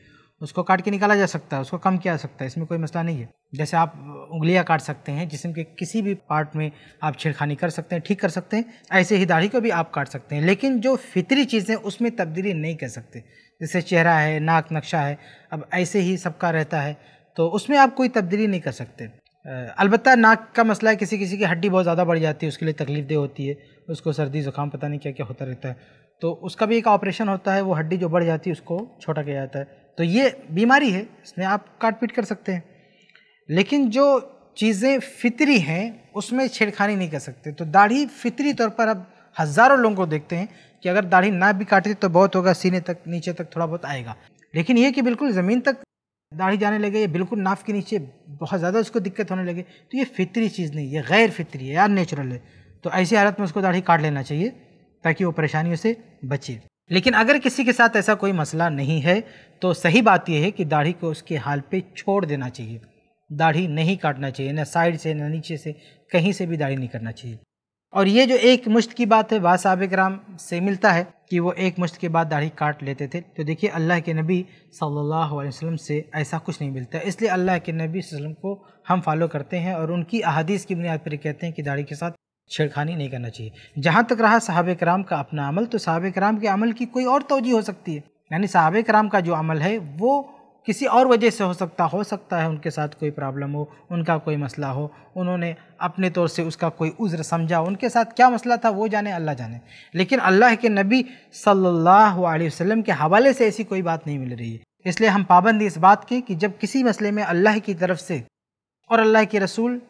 उसको काट के निकाला जा सकता है उसको कम किया जा सकता है इसमें कोई मसला नहीं है जैसे आप उंगलियाँ काट सकते हैं जिसम के किसी भी पार्ट में आप छेड़खानी कर सकते हैं ठीक कर सकते हैं ऐसे ही दाढ़ी को भी आप काट सकते हैं लेकिन जो फितरी चीज़ें उसमें तब्दीली नहीं कर सकते जैसे चेहरा है नाक नक्शा है अब ऐसे ही सबका रहता है तो उसमें आप कोई तब्दीली नहीं कर सकते अलबत् नाक का मसला है किसी किसी की हड्डी बहुत ज़्यादा बढ़ जाती है उसके लिए तकलीफ दे होती है उसको सर्दी ज़ुकाम पता नहीं क्या क्या होता रहता है तो उसका भी एक ऑपरेशन होता है वो हड्डी जो बढ़ जाती है उसको छोटा किया जाता है तो ये बीमारी है इसमें आप काट पीट कर सकते हैं लेकिन जो चीज़ें फितरी हैं उसमें छेड़खानी नहीं कर सकते तो दाढ़ी फितरी तौर पर अब हज़ारों लोगों को देखते हैं कि अगर दाढ़ी ना भी काटे तो बहुत होगा सीने तक नीचे तक थोड़ा बहुत आएगा लेकिन ये कि बिल्कुल ज़मीन तक दाढ़ी जाने लगे या बिल्कुल नाफ के नीचे बहुत ज़्यादा उसको दिक्कत होने लगे तो ये फितरी चीज़ नहीं ये गैर फितरी है या नेचुरल है तो ऐसी हालत में उसको दाढ़ी काट लेना चाहिए ताकि वो परेशानियों से बचे लेकिन अगर किसी के साथ ऐसा कोई मसला नहीं है तो सही बात यह है कि दाढ़ी को उसके हाल पे छोड़ देना चाहिए दाढ़ी नहीं काटना चाहिए ना साइड से ना नीचे से कहीं से भी दाढ़ी नहीं करना चाहिए और ये जो एक मुश्त की बात है बाद साहब कराम से मिलता है कि वो एक मुश्त के बाद दाढ़ी काट लेते थे तो देखिए अल्लाह के नबी सल्लल्लाहु अलैहि वसल्लम से ऐसा कुछ नहीं मिलता इसलिए अल्लाह के नबी वसल्लम को हम फॉलो करते हैं और उनकी अहदीस की बुनियाद पर कहते हैं कि दाढ़ी के साथ छेड़खानी नहीं करना चाहिए जहाँ तक रहा साहब कराम का अपना अमल तो साहब कराम के अमल की कोई और तोजी हो सकती है यानी साहब कराम का जो अमल है वो किसी और वजह से हो सकता हो सकता है उनके साथ कोई प्रॉब्लम हो उनका कोई मसला हो उन्होंने अपने तौर से उसका कोई उज़्र समझा उनके साथ क्या मसला था वो जाने अल्लाह जाने लेकिन अल्लाह के नबी सल्लल्लाहु अलैहि वसल्लम के हवाले से ऐसी कोई बात नहीं मिल रही है इसलिए हम पाबंदी इस बात की कि जब किसी मसले में अल्लाह की तरफ से और अल्लाह के रसूल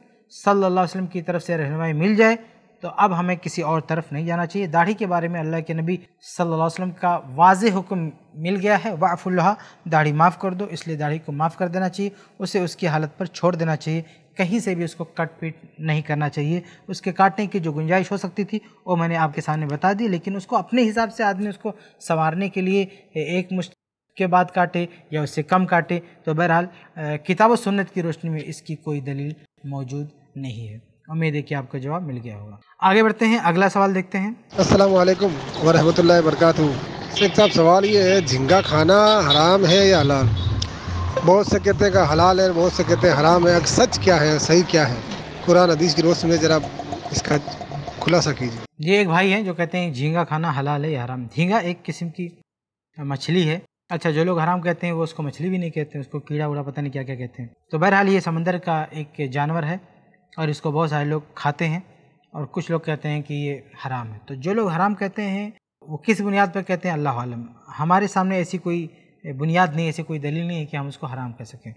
सल्लल्लाहु अलैहि वसल्लम की तरफ से रहनुमाई मिल जाए तो अब हमें किसी और तरफ नहीं जाना चाहिए दाढ़ी के बारे में अल्लाह के नबी सल्लल्लाहु अलैहि वसल्लम का वाज हुक्म मिल गया है वाफुल्ला दाढ़ी माफ़ कर दो इसलिए दाढ़ी को माफ़ कर देना चाहिए उसे उसकी हालत पर छोड़ देना चाहिए कहीं से भी उसको कट पीट नहीं करना चाहिए उसके काटने की जो गुंजाइश हो सकती थी वो मैंने आपके सामने बता दी लेकिन उसको अपने हिसाब से आदमी उसको संवारने के लिए एक मुश्त के बाद काटे या उससे कम काटे तो बहरहाल किताब सुन्नत की रोशनी में इसकी कोई दलील मौजूद नहीं है उम्मीद है कि आपका जवाब मिल गया होगा आगे बढ़ते हैं अगला सवाल देखते हैं अस्सलाम वालेकुम वरहमतुल्लाह वरकत शेख साहब सवाल ये है झींगा खाना हराम है या हलाल बहुत से कहते हैं हलाल है बहुत से कहते हैं हराम है सच क्या है सही क्या है कुरान हदीस की रोश में ज़रा इसका खुलासा कीजिए ये एक भाई हैं जो कहते हैं झींगा खाना हलाल है या हराम झींगा एक किस्म की मछली है अच्छा जो लोग हराम कहते हैं वो उसको मछली भी नहीं कहते उसको कीड़ा उड़ा पता नहीं क्या क्या कहते हैं तो बहरहाल ये समंदर का एक जानवर है और इसको बहुत सारे लोग खाते हैं और कुछ लोग कहते हैं कि ये हराम है तो जो लोग हराम कहते हैं वो किस बुनियाद पर कहते हैं अल्लाह आलम हमारे सामने ऐसी कोई बुनियाद नहीं ऐसी कोई दलील नहीं है कि हम उसको हराम कह सकें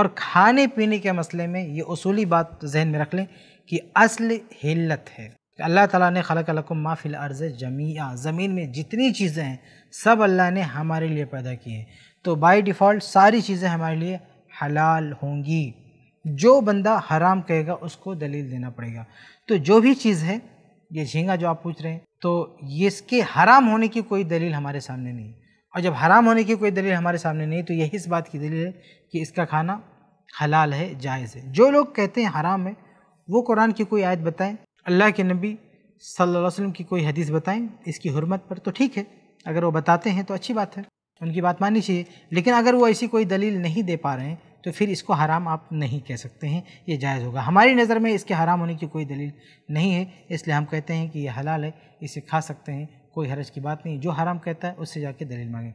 और खाने पीने के मसले में ये असूली बात जहन में रख लें कि असल हिल्लत है अल्लाह ताला ने खलक लकुम माफिल अर्ज़ जमिया ज़मीन में जितनी चीज़ें हैं सब अल्लाह ने हमारे लिए पैदा की हैं तो बाय डिफ़ॉल्ट सारी चीज़ें हमारे लिए हलाल होंगी जो बंदा हराम कहेगा उसको दलील देना पड़ेगा तो जो भी चीज़ है ये झींगा जो आप पूछ रहे हैं तो इसके हराम होने की कोई दलील हमारे सामने नहीं और जब हराम होने की कोई दलील हमारे सामने नहीं तो यही इस बात की दलील है कि इसका खाना हलाल है जायज़ है जो लोग कहते हैं हराम है वो कुरान की कोई आयत बताएं अल्लाह के नबी सल्लल्लाहु अलैहि वसल्लम की कोई हदीस बताएं इसकी हरमत पर तो ठीक है अगर वो बताते हैं तो अच्छी बात है उनकी बात माननी चाहिए लेकिन अगर वो ऐसी कोई दलील नहीं दे पा रहे हैं तो फिर इसको हराम आप नहीं कह सकते हैं ये जायज़ होगा हमारी नज़र में इसके हराम होने की कोई दलील नहीं है इसलिए हम कहते हैं कि ये हलाल है इसे खा सकते हैं कोई हरज की बात नहीं जो हराम कहता है उससे जाके दलील मांगें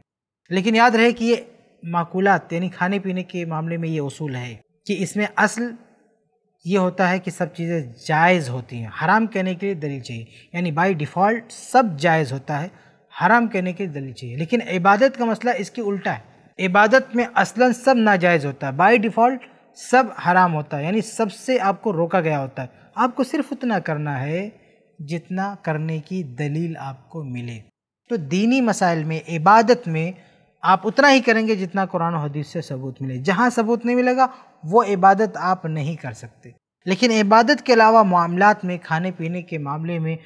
लेकिन याद रहे कि ये माकूलात यानी खाने पीने के मामले में ये असूल है कि इसमें असल ये होता है कि सब चीज़ें जायज़ होती हैं हराम कहने के लिए दलील चाहिए यानी बाय डिफ़ॉल्ट सब जायज़ होता है हराम कहने के लिए दलील चाहिए लेकिन इबादत का मसला इसके उल्टा है इबादत में असलन सब नाजायज़ होता है बाई डिफ़ॉल्ट सब हराम होता है यानी सबसे आपको रोका गया होता है आपको सिर्फ उतना करना है जितना करने की दलील आपको मिले तो दीनी मसाइल में इबादत में आप उतना ही करेंगे जितना कुरान हदीस से सबूत मिले जहाँ सबूत नहीं मिलेगा वो इबादत आप नहीं कर सकते लेकिन इबादत के अलावा मामलात में खाने पीने के मामले में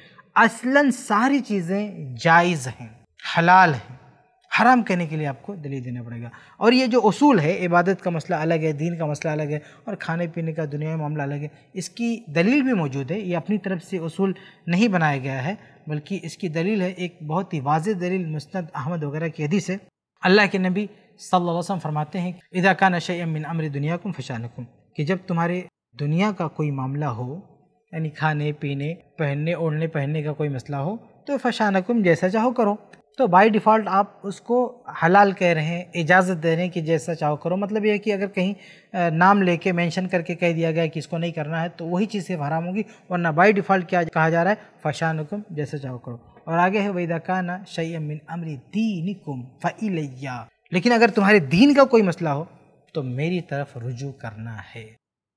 असलन सारी चीज़ें जायज़ हैं हलाल हैं हराम कहने के लिए आपको दलील देना पड़ेगा और ये जो असूल है इबादत का मसला अलग है दीन का मसला अलग है और खाने पीने का दुनिया में मामला अलग है इसकी दलील भी मौजूद है ये अपनी तरफ से असूल नहीं बनाया गया है बल्कि इसकी दलील है एक बहुत ही वाज दलील मुस्त अहमद वगैरह की हदीस है अल्लाह के नबी सल्लल्लाहु फरमाते हैं इदा का नशे अमर दुनिया को फशानकुम कि जब तुम्हारे दुनिया का कोई मामला हो यानी खाने पीने पहनने ओढ़ने पहनने का कोई मसला हो तो फशानकुम जैसा चाहो करो तो बाय डिफ़ॉल्ट आप उसको हलाल कह रहे हैं इजाज़त दे रहे हैं कि जैसा चाहो करो मतलब यह कि अगर कहीं नाम लेके मेंशन करके कह दिया गया कि इसको नहीं करना है तो वही चीज़ से हराम होगी वरना बाय डिफ़ॉल्ट क्या कहा जा रहा है फ़शान हुकुम जैसा चाहो करो और आगे है वैदाकाना काना मिन अमरी दीन कुम फ़ैया लेकिन अगर तुम्हारे दीन का कोई मसला हो तो मेरी तरफ रुजू करना है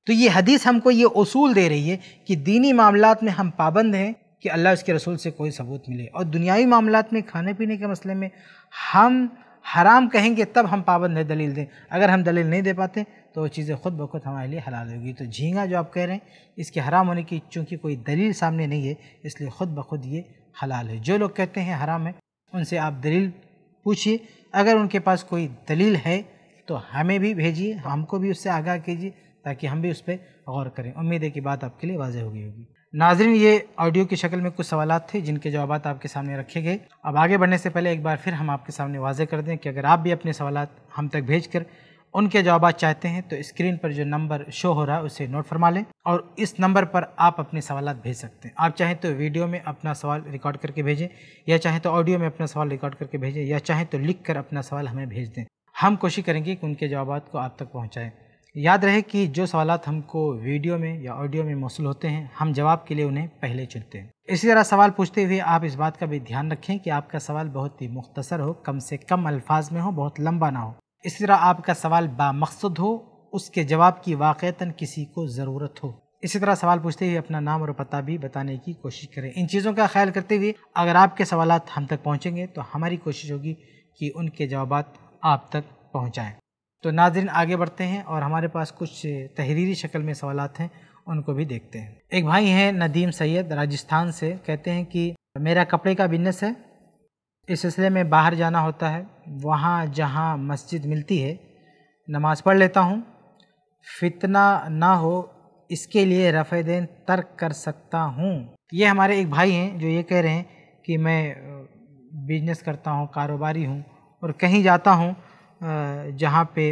तो ये हदीस हमको ये असूल दे रही है कि दीनी मामला में हम पाबंद हैं कि अल्लाह उसके रसूल से कोई सबूत मिले और दुनियावी मामला में खाने पीने के मसले में हम हराम कहेंगे तब हम पाबंद है दलील दें अगर हम दलील नहीं दे पाते तो वो चीज़ें खुद बखुद हमारे लिए हलाल होगी तो झींगा जो आप कह रहे हैं इसके हराम होने की चूँकि कोई दलील सामने नहीं है इसलिए ख़ुद ब खुद ये हलाल है जो लोग कहते हैं हराम है उनसे आप दलील पूछिए अगर उनके पास कोई दलील है तो हमें भी भेजिए हमको भी उससे आगाह कीजिए ताकि हम भी उस पर गौर करें उम्मीद है कि बात आपके लिए वाजह होगी होगी नाजरीन ये ऑडियो की शक्ल में कुछ सवाल थे जिनके जवाब आपके सामने रखे गए अब आगे बढ़ने से पहले एक बार फिर हम आपके सामने वाजे कर दें कि अगर आप भी अपने सवाल हम तक भेज कर उनके जवाब चाहते हैं तो स्क्रीन पर जो नंबर शो हो रहा है उसे नोट फरमा लें और इस नंबर पर आप अपने सवाल भेज सकते हैं आप चाहें तो वीडियो में अपना सवाल रिकॉर्ड करके भेजें या चाहें तो ऑडियो में अपना सवाल रिकॉर्ड करके भेजें या चाहें तो लिख कर अपना सवाल हमें भेज दें हम कोशिश करेंगे कि उनके जवाब को आप तक पहुँचाएँ याद रहे कि जो सवाल हमको वीडियो में या ऑडियो में मौसू होते हैं हम जवाब के लिए उन्हें पहले चुनते हैं इसी तरह सवाल पूछते हुए आप इस बात का भी ध्यान रखें कि आपका सवाल बहुत ही मुख्तसर हो कम से कम अल्फाज में हो बहुत लंबा ना हो इसी तरह आपका सवाल बामकसद हो उसके जवाब की वाक़ता किसी को ज़रूरत हो इसी तरह सवाल पूछते हुए अपना नाम और पता भी बताने की कोशिश करें इन चीज़ों का ख्याल करते हुए अगर आपके सवाल हम तक पहुँचेंगे तो हमारी कोशिश होगी कि उनके जवाब आप तक पहुँचाएँ तो नाजरन आगे बढ़ते हैं और हमारे पास कुछ तहरीरी शक्ल में सवाल हैं उनको भी देखते हैं एक भाई हैं नदीम सैयद राजस्थान से कहते हैं कि मेरा कपड़े का बिजनेस है इस सिलसिले में बाहर जाना होता है वहाँ जहाँ मस्जिद मिलती है नमाज़ पढ़ लेता हूँ फितना ना हो इसके लिए रफ़ दिन तर्क कर सकता हूँ ये हमारे एक भाई हैं जो ये कह रहे हैं कि मैं बिजनेस करता हूँ कारोबारी हूँ और कहीं जाता हूँ जहाँ पे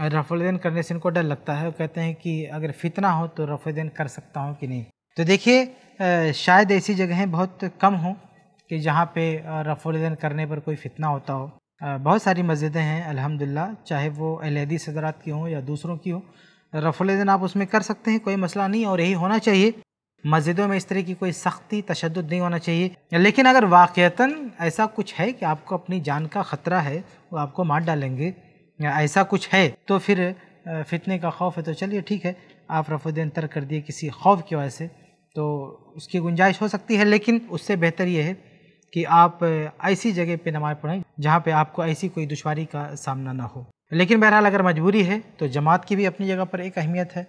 रफलदैन करने से इनको डर लगता है कहते हैं कि अगर फितना हो तो रफलदैन कर सकता हूँ कि नहीं तो देखिए शायद ऐसी जगहें बहुत कम हों कि जहाँ पे रफलदैन करने पर कोई फितना होता हो बहुत सारी मस्जिदें हैं अल्हम्दुलिल्लाह चाहे वो अलहदी सदरात की हों या दूसरों की हों रफलदैन आप उसमें कर सकते हैं कोई मसला नहीं और यही होना चाहिए मस्जिदों में इस तरह की कोई सख्ती तशद नहीं होना चाहिए लेकिन अगर वाक़ता ऐसा कुछ है कि आपको अपनी जान का ख़तरा है वो आपको मार डालेंगे या ऐसा कुछ है तो फिर फितने का खौफ है तो चलिए ठीक है आप रफोदैन तर कर दिए किसी खौफ की वजह से तो उसकी गुंजाइश हो सकती है लेकिन उससे बेहतर ये है कि आप ऐसी जगह पे नमाज़ पढ़ें जहाँ पे आपको ऐसी कोई दुशारी का सामना ना हो लेकिन बहरहाल अगर मजबूरी है तो जमात की भी अपनी जगह पर एक अहमियत है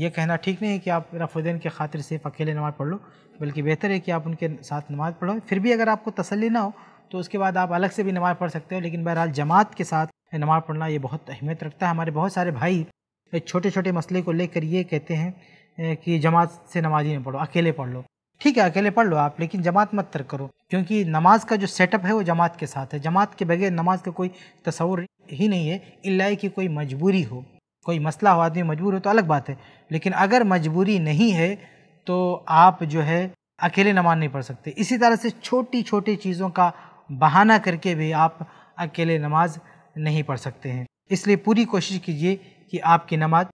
ये कहना ठीक नहीं है कि आप रफोदेन के खातिर सिर्फ अकेले नमाज़ पढ़ लो बल्कि बेहतर है कि आप उनके साथ नमाज़ पढ़ो फिर भी अगर आपको तसली ना हो तो उसके बाद आप अलग से भी नमाज़ पढ़ सकते हो लेकिन बहरहाल जमात के साथ नमाज़ पढ़ना ये बहुत अहमियत रखता है हमारे बहुत सारे भाई छोटे छोटे मसले को लेकर ये कहते हैं कि जमात से नमाज ही नहीं पढ़ो अकेले पढ़ लो ठीक है अकेले पढ़ लो आप लेकिन जमात मत तर्क करो क्योंकि नमाज का जो सेटअप है वो जमात के साथ है जमात के बगैर नमाज का कोई तस्वूर ही नहीं है इलाई की कोई मजबूरी हो कोई मसला हो आदमी मजबूर हो तो अलग बात है लेकिन अगर मजबूरी नहीं है तो आप जो है अकेले नमाज नहीं पढ़ सकते इसी तरह से छोटी छोटी चीज़ों का बहाना करके भी आप अकेले नमाज नहीं पढ़ सकते हैं इसलिए पूरी कोशिश कीजिए कि आपकी नमाज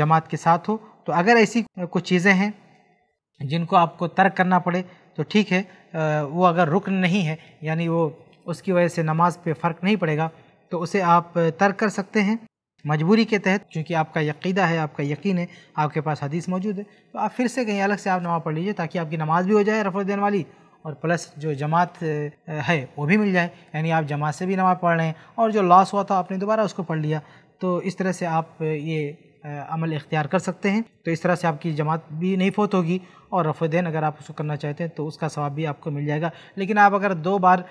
जमात के साथ हो तो अगर ऐसी कुछ चीज़ें हैं जिनको आपको तर्क करना पड़े तो ठीक है वो अगर रुकन नहीं है यानी वो उसकी वजह से नमाज पे फ़र्क नहीं पड़ेगा तो उसे आप तर्क कर सकते हैं मजबूरी के तहत चूँकि आपका यकीदा है आपका यकीन है आपके पास हदीस मौजूद है तो आप फिर से कहीं अलग से आप नमाज़ पढ़ लीजिए ताकि आपकी नमाज़ भी हो जाए रफत देने वाली और प्लस जो जमात है वो भी मिल जाए यानी आप जमात से भी नमाज़ पढ़ रहे हैं और जो लॉस हुआ था आपने दोबारा उसको पढ़ लिया तो इस तरह से आप ये अमल इख्तियार कर सकते हैं तो इस तरह से आपकी जमात भी नहीं फोत होगी और दिन अगर आप उसको करना चाहते हैं तो उसका सवाब भी आपको मिल जाएगा लेकिन आप अगर दो बार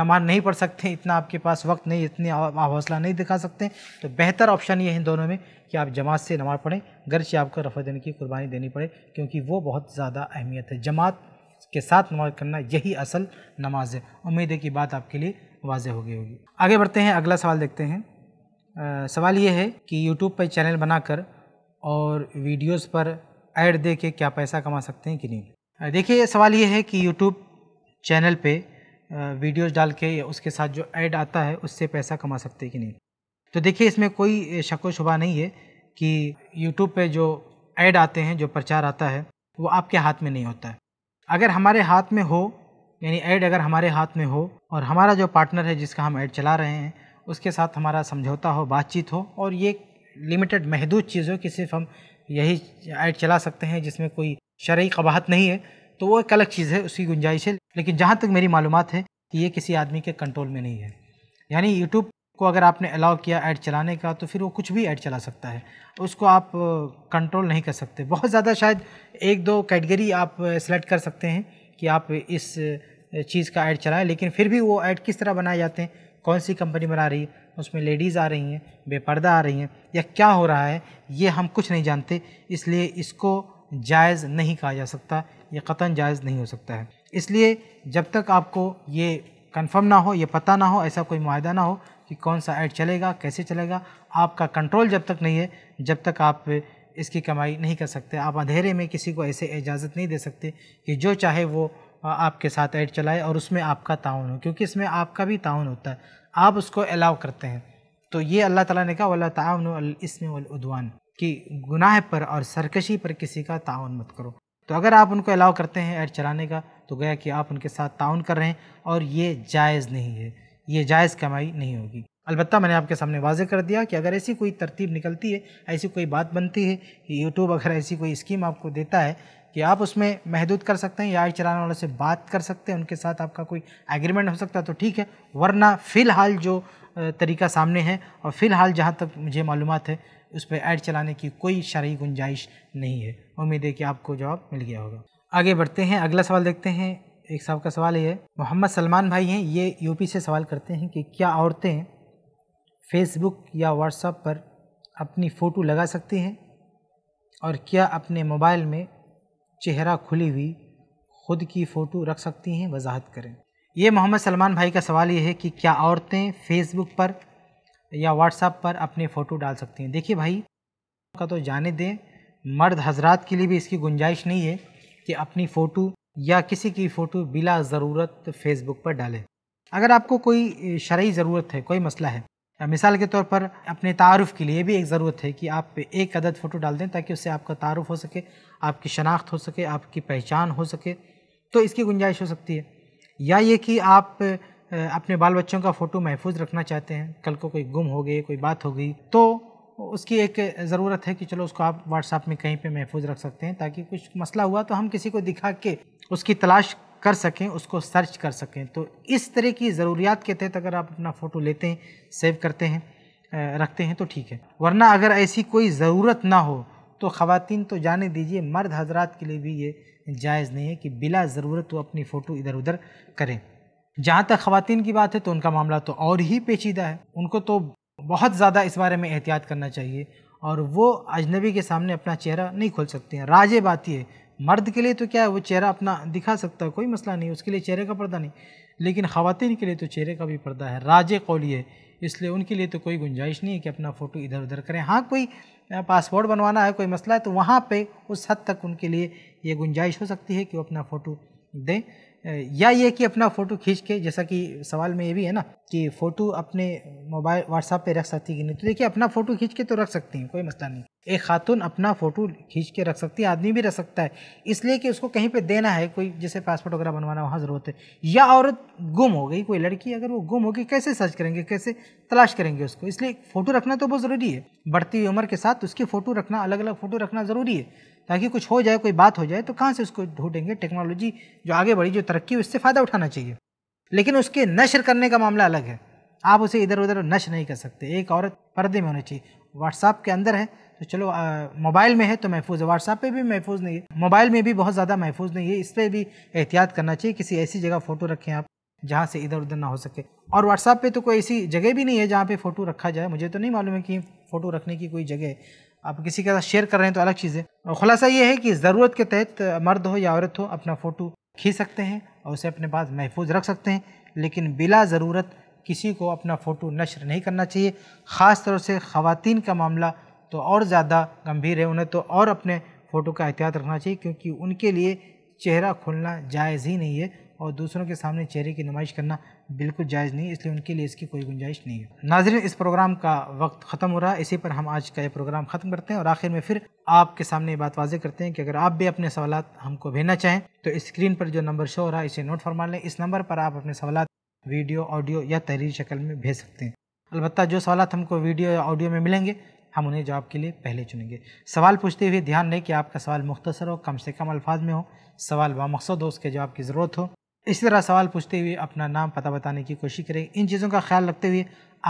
नमाज नहीं पढ़ सकते इतना आपके पास वक्त नहीं इतनी हौसला नहीं दिखा सकते तो बेहतर ऑप्शन ये है दोनों में कि आप जमात से नमाज़ पढ़ें से आपको दिन की कुर्बानी देनी पड़े क्योंकि वो बहुत ज़्यादा अहमियत है जमात के साथ नमाज करना यही असल नमाज है उम्मीद है कि बात आपके लिए वाजह हो गई होगी आगे बढ़ते हैं अगला सवाल देखते हैं आ, सवाल ये है कि यूट्यूब पर चैनल बनाकर और वीडियोस पर ऐड दे के क्या पैसा कमा सकते हैं कि नहीं देखिए सवाल ये है कि यूट्यूब चैनल पर वीडियोज़ डाल के उसके साथ जो ऐड आता है उससे पैसा कमा सकते हैं कि नहीं तो देखिए इसमें कोई शक शुबा नहीं है कि यूट्यूब पे जो ऐड आते हैं जो प्रचार आता है वो आपके हाथ में नहीं होता है अगर हमारे हाथ में हो यानी ऐड अगर हमारे हाथ में हो और हमारा जो पार्टनर है जिसका हम ऐड चला रहे हैं उसके साथ हमारा समझौता हो बातचीत हो और ये लिमिटेड महदूद चीज़ हो कि सिर्फ हम यही ऐड चला सकते हैं जिसमें कोई शर्य कबाहत नहीं है तो वो एक अलग चीज़ है उसकी गुंजाइश है लेकिन जहाँ तक मेरी मालूम है कि ये किसी आदमी के कंट्रोल में नहीं है यानी यूट्यूब को अगर आपने अलाउ किया ऐड चलाने का तो फिर वो कुछ भी ऐड चला सकता है उसको आप कंट्रोल नहीं कर सकते बहुत ज़्यादा शायद एक दो कैटेगरी आप सेलेक्ट कर सकते हैं कि आप इस चीज़ का ऐड चलाएं लेकिन फिर भी वो ऐड किस तरह बनाए जाते हैं कौन सी कंपनी बना रही है उसमें लेडीज़ आ रही हैं बेपर्दा आ रही हैं या क्या हो रहा है ये हम कुछ नहीं जानते इसलिए इसको जायज़ नहीं कहा जा सकता ये क़तन जायज़ नहीं हो सकता है इसलिए जब तक आपको ये कंफर्म ना हो ये पता ना हो ऐसा कोई माहा ना हो कि कौन सा ऐड चलेगा कैसे चलेगा आपका कंट्रोल जब तक नहीं है जब तक आप इसकी कमाई नहीं कर सकते आप अंधेरे में किसी को ऐसे इजाज़त नहीं दे सकते कि जो चाहे वो आपके साथ ऐड चलाए और उसमें आपका ताउन हो क्योंकि इसमें आपका भी ताउन होता है आप उसको अलाउ करते हैं तो ये अल्लाह ताला ने कहा वाला ताउन इसमें उदवान कि गुनाह पर और सरकशी पर किसी का ताउन मत करो तो अगर आप उनको अलाउ करते हैं ऐड चलाने का तो गया कि आप उनके साथ ताउन कर रहे हैं और ये जायज़ नहीं है ये जायज़ कमाई नहीं होगी अलबत् मैंने आपके सामने वाजे कर दिया कि अगर ऐसी कोई तरतीब निकलती है ऐसी कोई बात बनती है कि यूट्यूब अगर ऐसी कोई स्कीम आपको देता है कि आप उसमें महदूद कर सकते हैं या आई चलाने वालों से बात कर सकते हैं उनके साथ आपका कोई एग्रीमेंट हो सकता है तो ठीक है वरना फ़िलहाल जो तरीका सामने है और फ़िलहाल जहाँ तक मुझे मालूम है उस पर ऐड चलाने की कोई शर्य गुंजाइश नहीं है उम्मीद है कि आपको जवाब मिल गया होगा आगे बढ़ते हैं अगला सवाल देखते हैं एक साहब का सवाल ये है मोहम्मद सलमान भाई हैं ये यूपी से सवाल करते हैं कि क्या औरतें फेसबुक या व्हाट्सअप पर अपनी फ़ोटो लगा सकती हैं और क्या अपने मोबाइल में चेहरा खुली हुई खुद की फ़ोटो रख सकती हैं वजाहत करें ये मोहम्मद सलमान भाई का सवाल ये है कि क्या औरतें फेसबुक पर या व्हाट्सअप पर अपनी फ़ोटो डाल सकती हैं देखिए भाई का तो जाने दें मर्द हजरात के लिए भी इसकी गुंजाइश नहीं है कि अपनी फ़ोटो या किसी की फ़ोटो बिला ज़रूरत फेसबुक पर डालें अगर आपको कोई शर्य ज़रूरत है कोई मसला है मिसाल के तौर पर अपने तारफ़ के लिए भी एक ज़रूरत है कि आप एक अदद फ़ोटो डाल दें ताकि उससे आपका तारफ़ हो सके आपकी शनाख्त हो सके आपकी पहचान हो सके तो इसकी गुंजाइश हो सकती है या ये कि आप अपने बाल बच्चों का फ़ोटो महफूज रखना चाहते हैं कल को कोई गुम हो गई कोई बात हो गई तो उसकी एक ज़रूरत है कि चलो उसको आप व्हाट्सएप में कहीं पे महफूज रख सकते हैं ताकि कुछ मसला हुआ तो हम किसी को दिखा के उसकी तलाश कर सकें उसको सर्च कर सकें तो इस तरह की ज़रूरियात के तहत अगर आप अपना फ़ोटो लेते हैं सेव करते हैं रखते हैं तो ठीक है वरना अगर ऐसी कोई ज़रूरत ना हो तो ख़वान तो जाने दीजिए मर्द हजरात के लिए भी ये जायज़ नहीं है कि बिला ज़रूरत वो अपनी फ़ोटो इधर उधर करें जहाँ तक ख़वान की बात है तो उनका मामला तो और ही पेचीदा है उनको तो बहुत ज़्यादा इस बारे में एहतियात करना चाहिए और वो अजनबी के सामने अपना चेहरा नहीं खोल सकते हैं राजे बात ये मर्द के लिए तो क्या है वो चेहरा अपना दिखा सकता है कोई मसला नहीं उसके लिए चेहरे का पर्दा नहीं लेकिन ख़वान के लिए तो चेहरे का भी पर्दा है राजे कौली है इसलिए उनके लिए तो कोई गुंजाइश नहीं है कि अपना फ़ोटो इधर उधर करें हाँ कोई पासपोर्ट बनवाना है कोई मसला है तो वहाँ पर उस हद तक उनके लिए ये गुंजाइश हो सकती है कि वो अपना फ़ोटो दें या ये कि अपना फ़ोटो खींच के जैसा कि सवाल में ये भी है ना कि फ़ोटो अपने मोबाइल व्हाट्सएप पे रख सकती है कि नहीं तो देखिए अपना फ़ोटो खींच के तो रख सकती हैं कोई मसला नहीं एक खातून अपना फ़ोटो खींच के रख सकती है आदमी भी रख सकता है इसलिए कि उसको कहीं पे देना है कोई जैसे पासपोर्ट वगैरह बनवाना वहाँ ज़रूरत है या औरत गुम हो गई कोई लड़की अगर वो गुम हो गई कैसे सर्च करेंगे कैसे तलाश करेंगे उसको इसलिए फ़ोटो रखना तो बहुत ज़रूरी है बढ़ती हुई उम्र के साथ उसकी फ़ोटो रखना अलग अलग फ़ोटो रखना ज़रूरी है ताकि कुछ हो जाए कोई बात हो जाए तो कहाँ से उसको ढूंढेंगे टेक्नोलॉजी जो आगे बढ़ी जो तरक्की उससे फ़ायदा उठाना चाहिए लेकिन उसके नशर करने का मामला अलग है आप उसे इधर उधर नश नहीं कर सकते एक औरत पर्दे में होनी चाहिए व्हाट्सअप के अंदर है तो चलो मोबाइल में है तो महफूज है व्हाट्सअप पे भी महफूज नहीं है मोबाइल में भी बहुत ज़्यादा महफूज नहीं है इस पर भी एहतियात करना चाहिए किसी ऐसी जगह फ़ोटो रखें आप जहाँ से इधर उधर ना हो सके और व्हाट्सअप पे तो कोई ऐसी जगह भी नहीं है जहाँ पे फ़ोटो रखा जाए मुझे तो नहीं मालूम है कि फ़ोटो रखने की कोई जगह आप किसी के साथ शेयर कर रहे हैं तो अलग चीज़ है और खुलासा ये है कि ज़रूरत के तहत मर्द हो या औरत हो अपना फ़ोटो खींच सकते हैं और उसे अपने पास महफूज रख सकते हैं लेकिन बिला ज़रूरत किसी को अपना फ़ोटो नशर नहीं करना चाहिए ख़ास तौर से ख़वान का मामला तो और ज़्यादा गंभीर है उन्हें तो और अपने फ़ोटो का एहतियात रखना चाहिए क्योंकि उनके लिए चेहरा खोलना जायज़ ही नहीं है और दूसरों के सामने चेहरे की नुमाइश करना बिल्कुल जायज़ नहीं इसलिए उनके लिए इसकी कोई गुंजाइश नहीं है नाजरन इस प्रोग्राम का वक्त ख़त्म हो रहा है इसी पर हम आज का ये प्रोग्राम ख़त्म करते हैं और आखिर में फिर आपके सामने ये बात वाजे करते हैं कि अगर आप भी अपने सवाल हमको भेजना चाहें तो स्क्रीन पर जो नंबर शो हो रहा है इसे नोट फरमा लें इस नंबर पर आप अपने सवाल वीडियो ऑडियो या तहरीर शक्ल में भेज सकते हैं अलबत् जो सवाल हमको वीडियो या ऑडियो में मिलेंगे हम उन्हें जवाब के लिए पहले चुनेंगे सवाल पूछते हुए ध्यान रहे कि आपका सवाल मुख्तर हो कम से कम अल्फाज में हो सवाल बामकसद हो उसके जवाब की ज़रूरत हो इसी तरह सवाल पूछते हुए अपना नाम पता बताने की कोशिश करें इन चीज़ों का ख्याल रखते हुए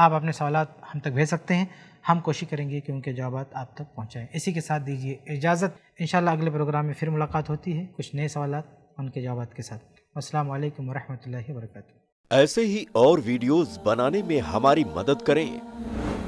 आप अपने सवाल हम तक भेज सकते हैं हम कोशिश करेंगे कि उनके जवाब आप तक पहुँचाएँ इसी के साथ दीजिए इजाज़त इन अगले प्रोग्राम में फिर मुलाकात होती है कुछ नए सवाल उनके जवाब के साथ असल वरहमल वर्क ऐसे ही और वीडियोज़ बनाने में हमारी मदद करें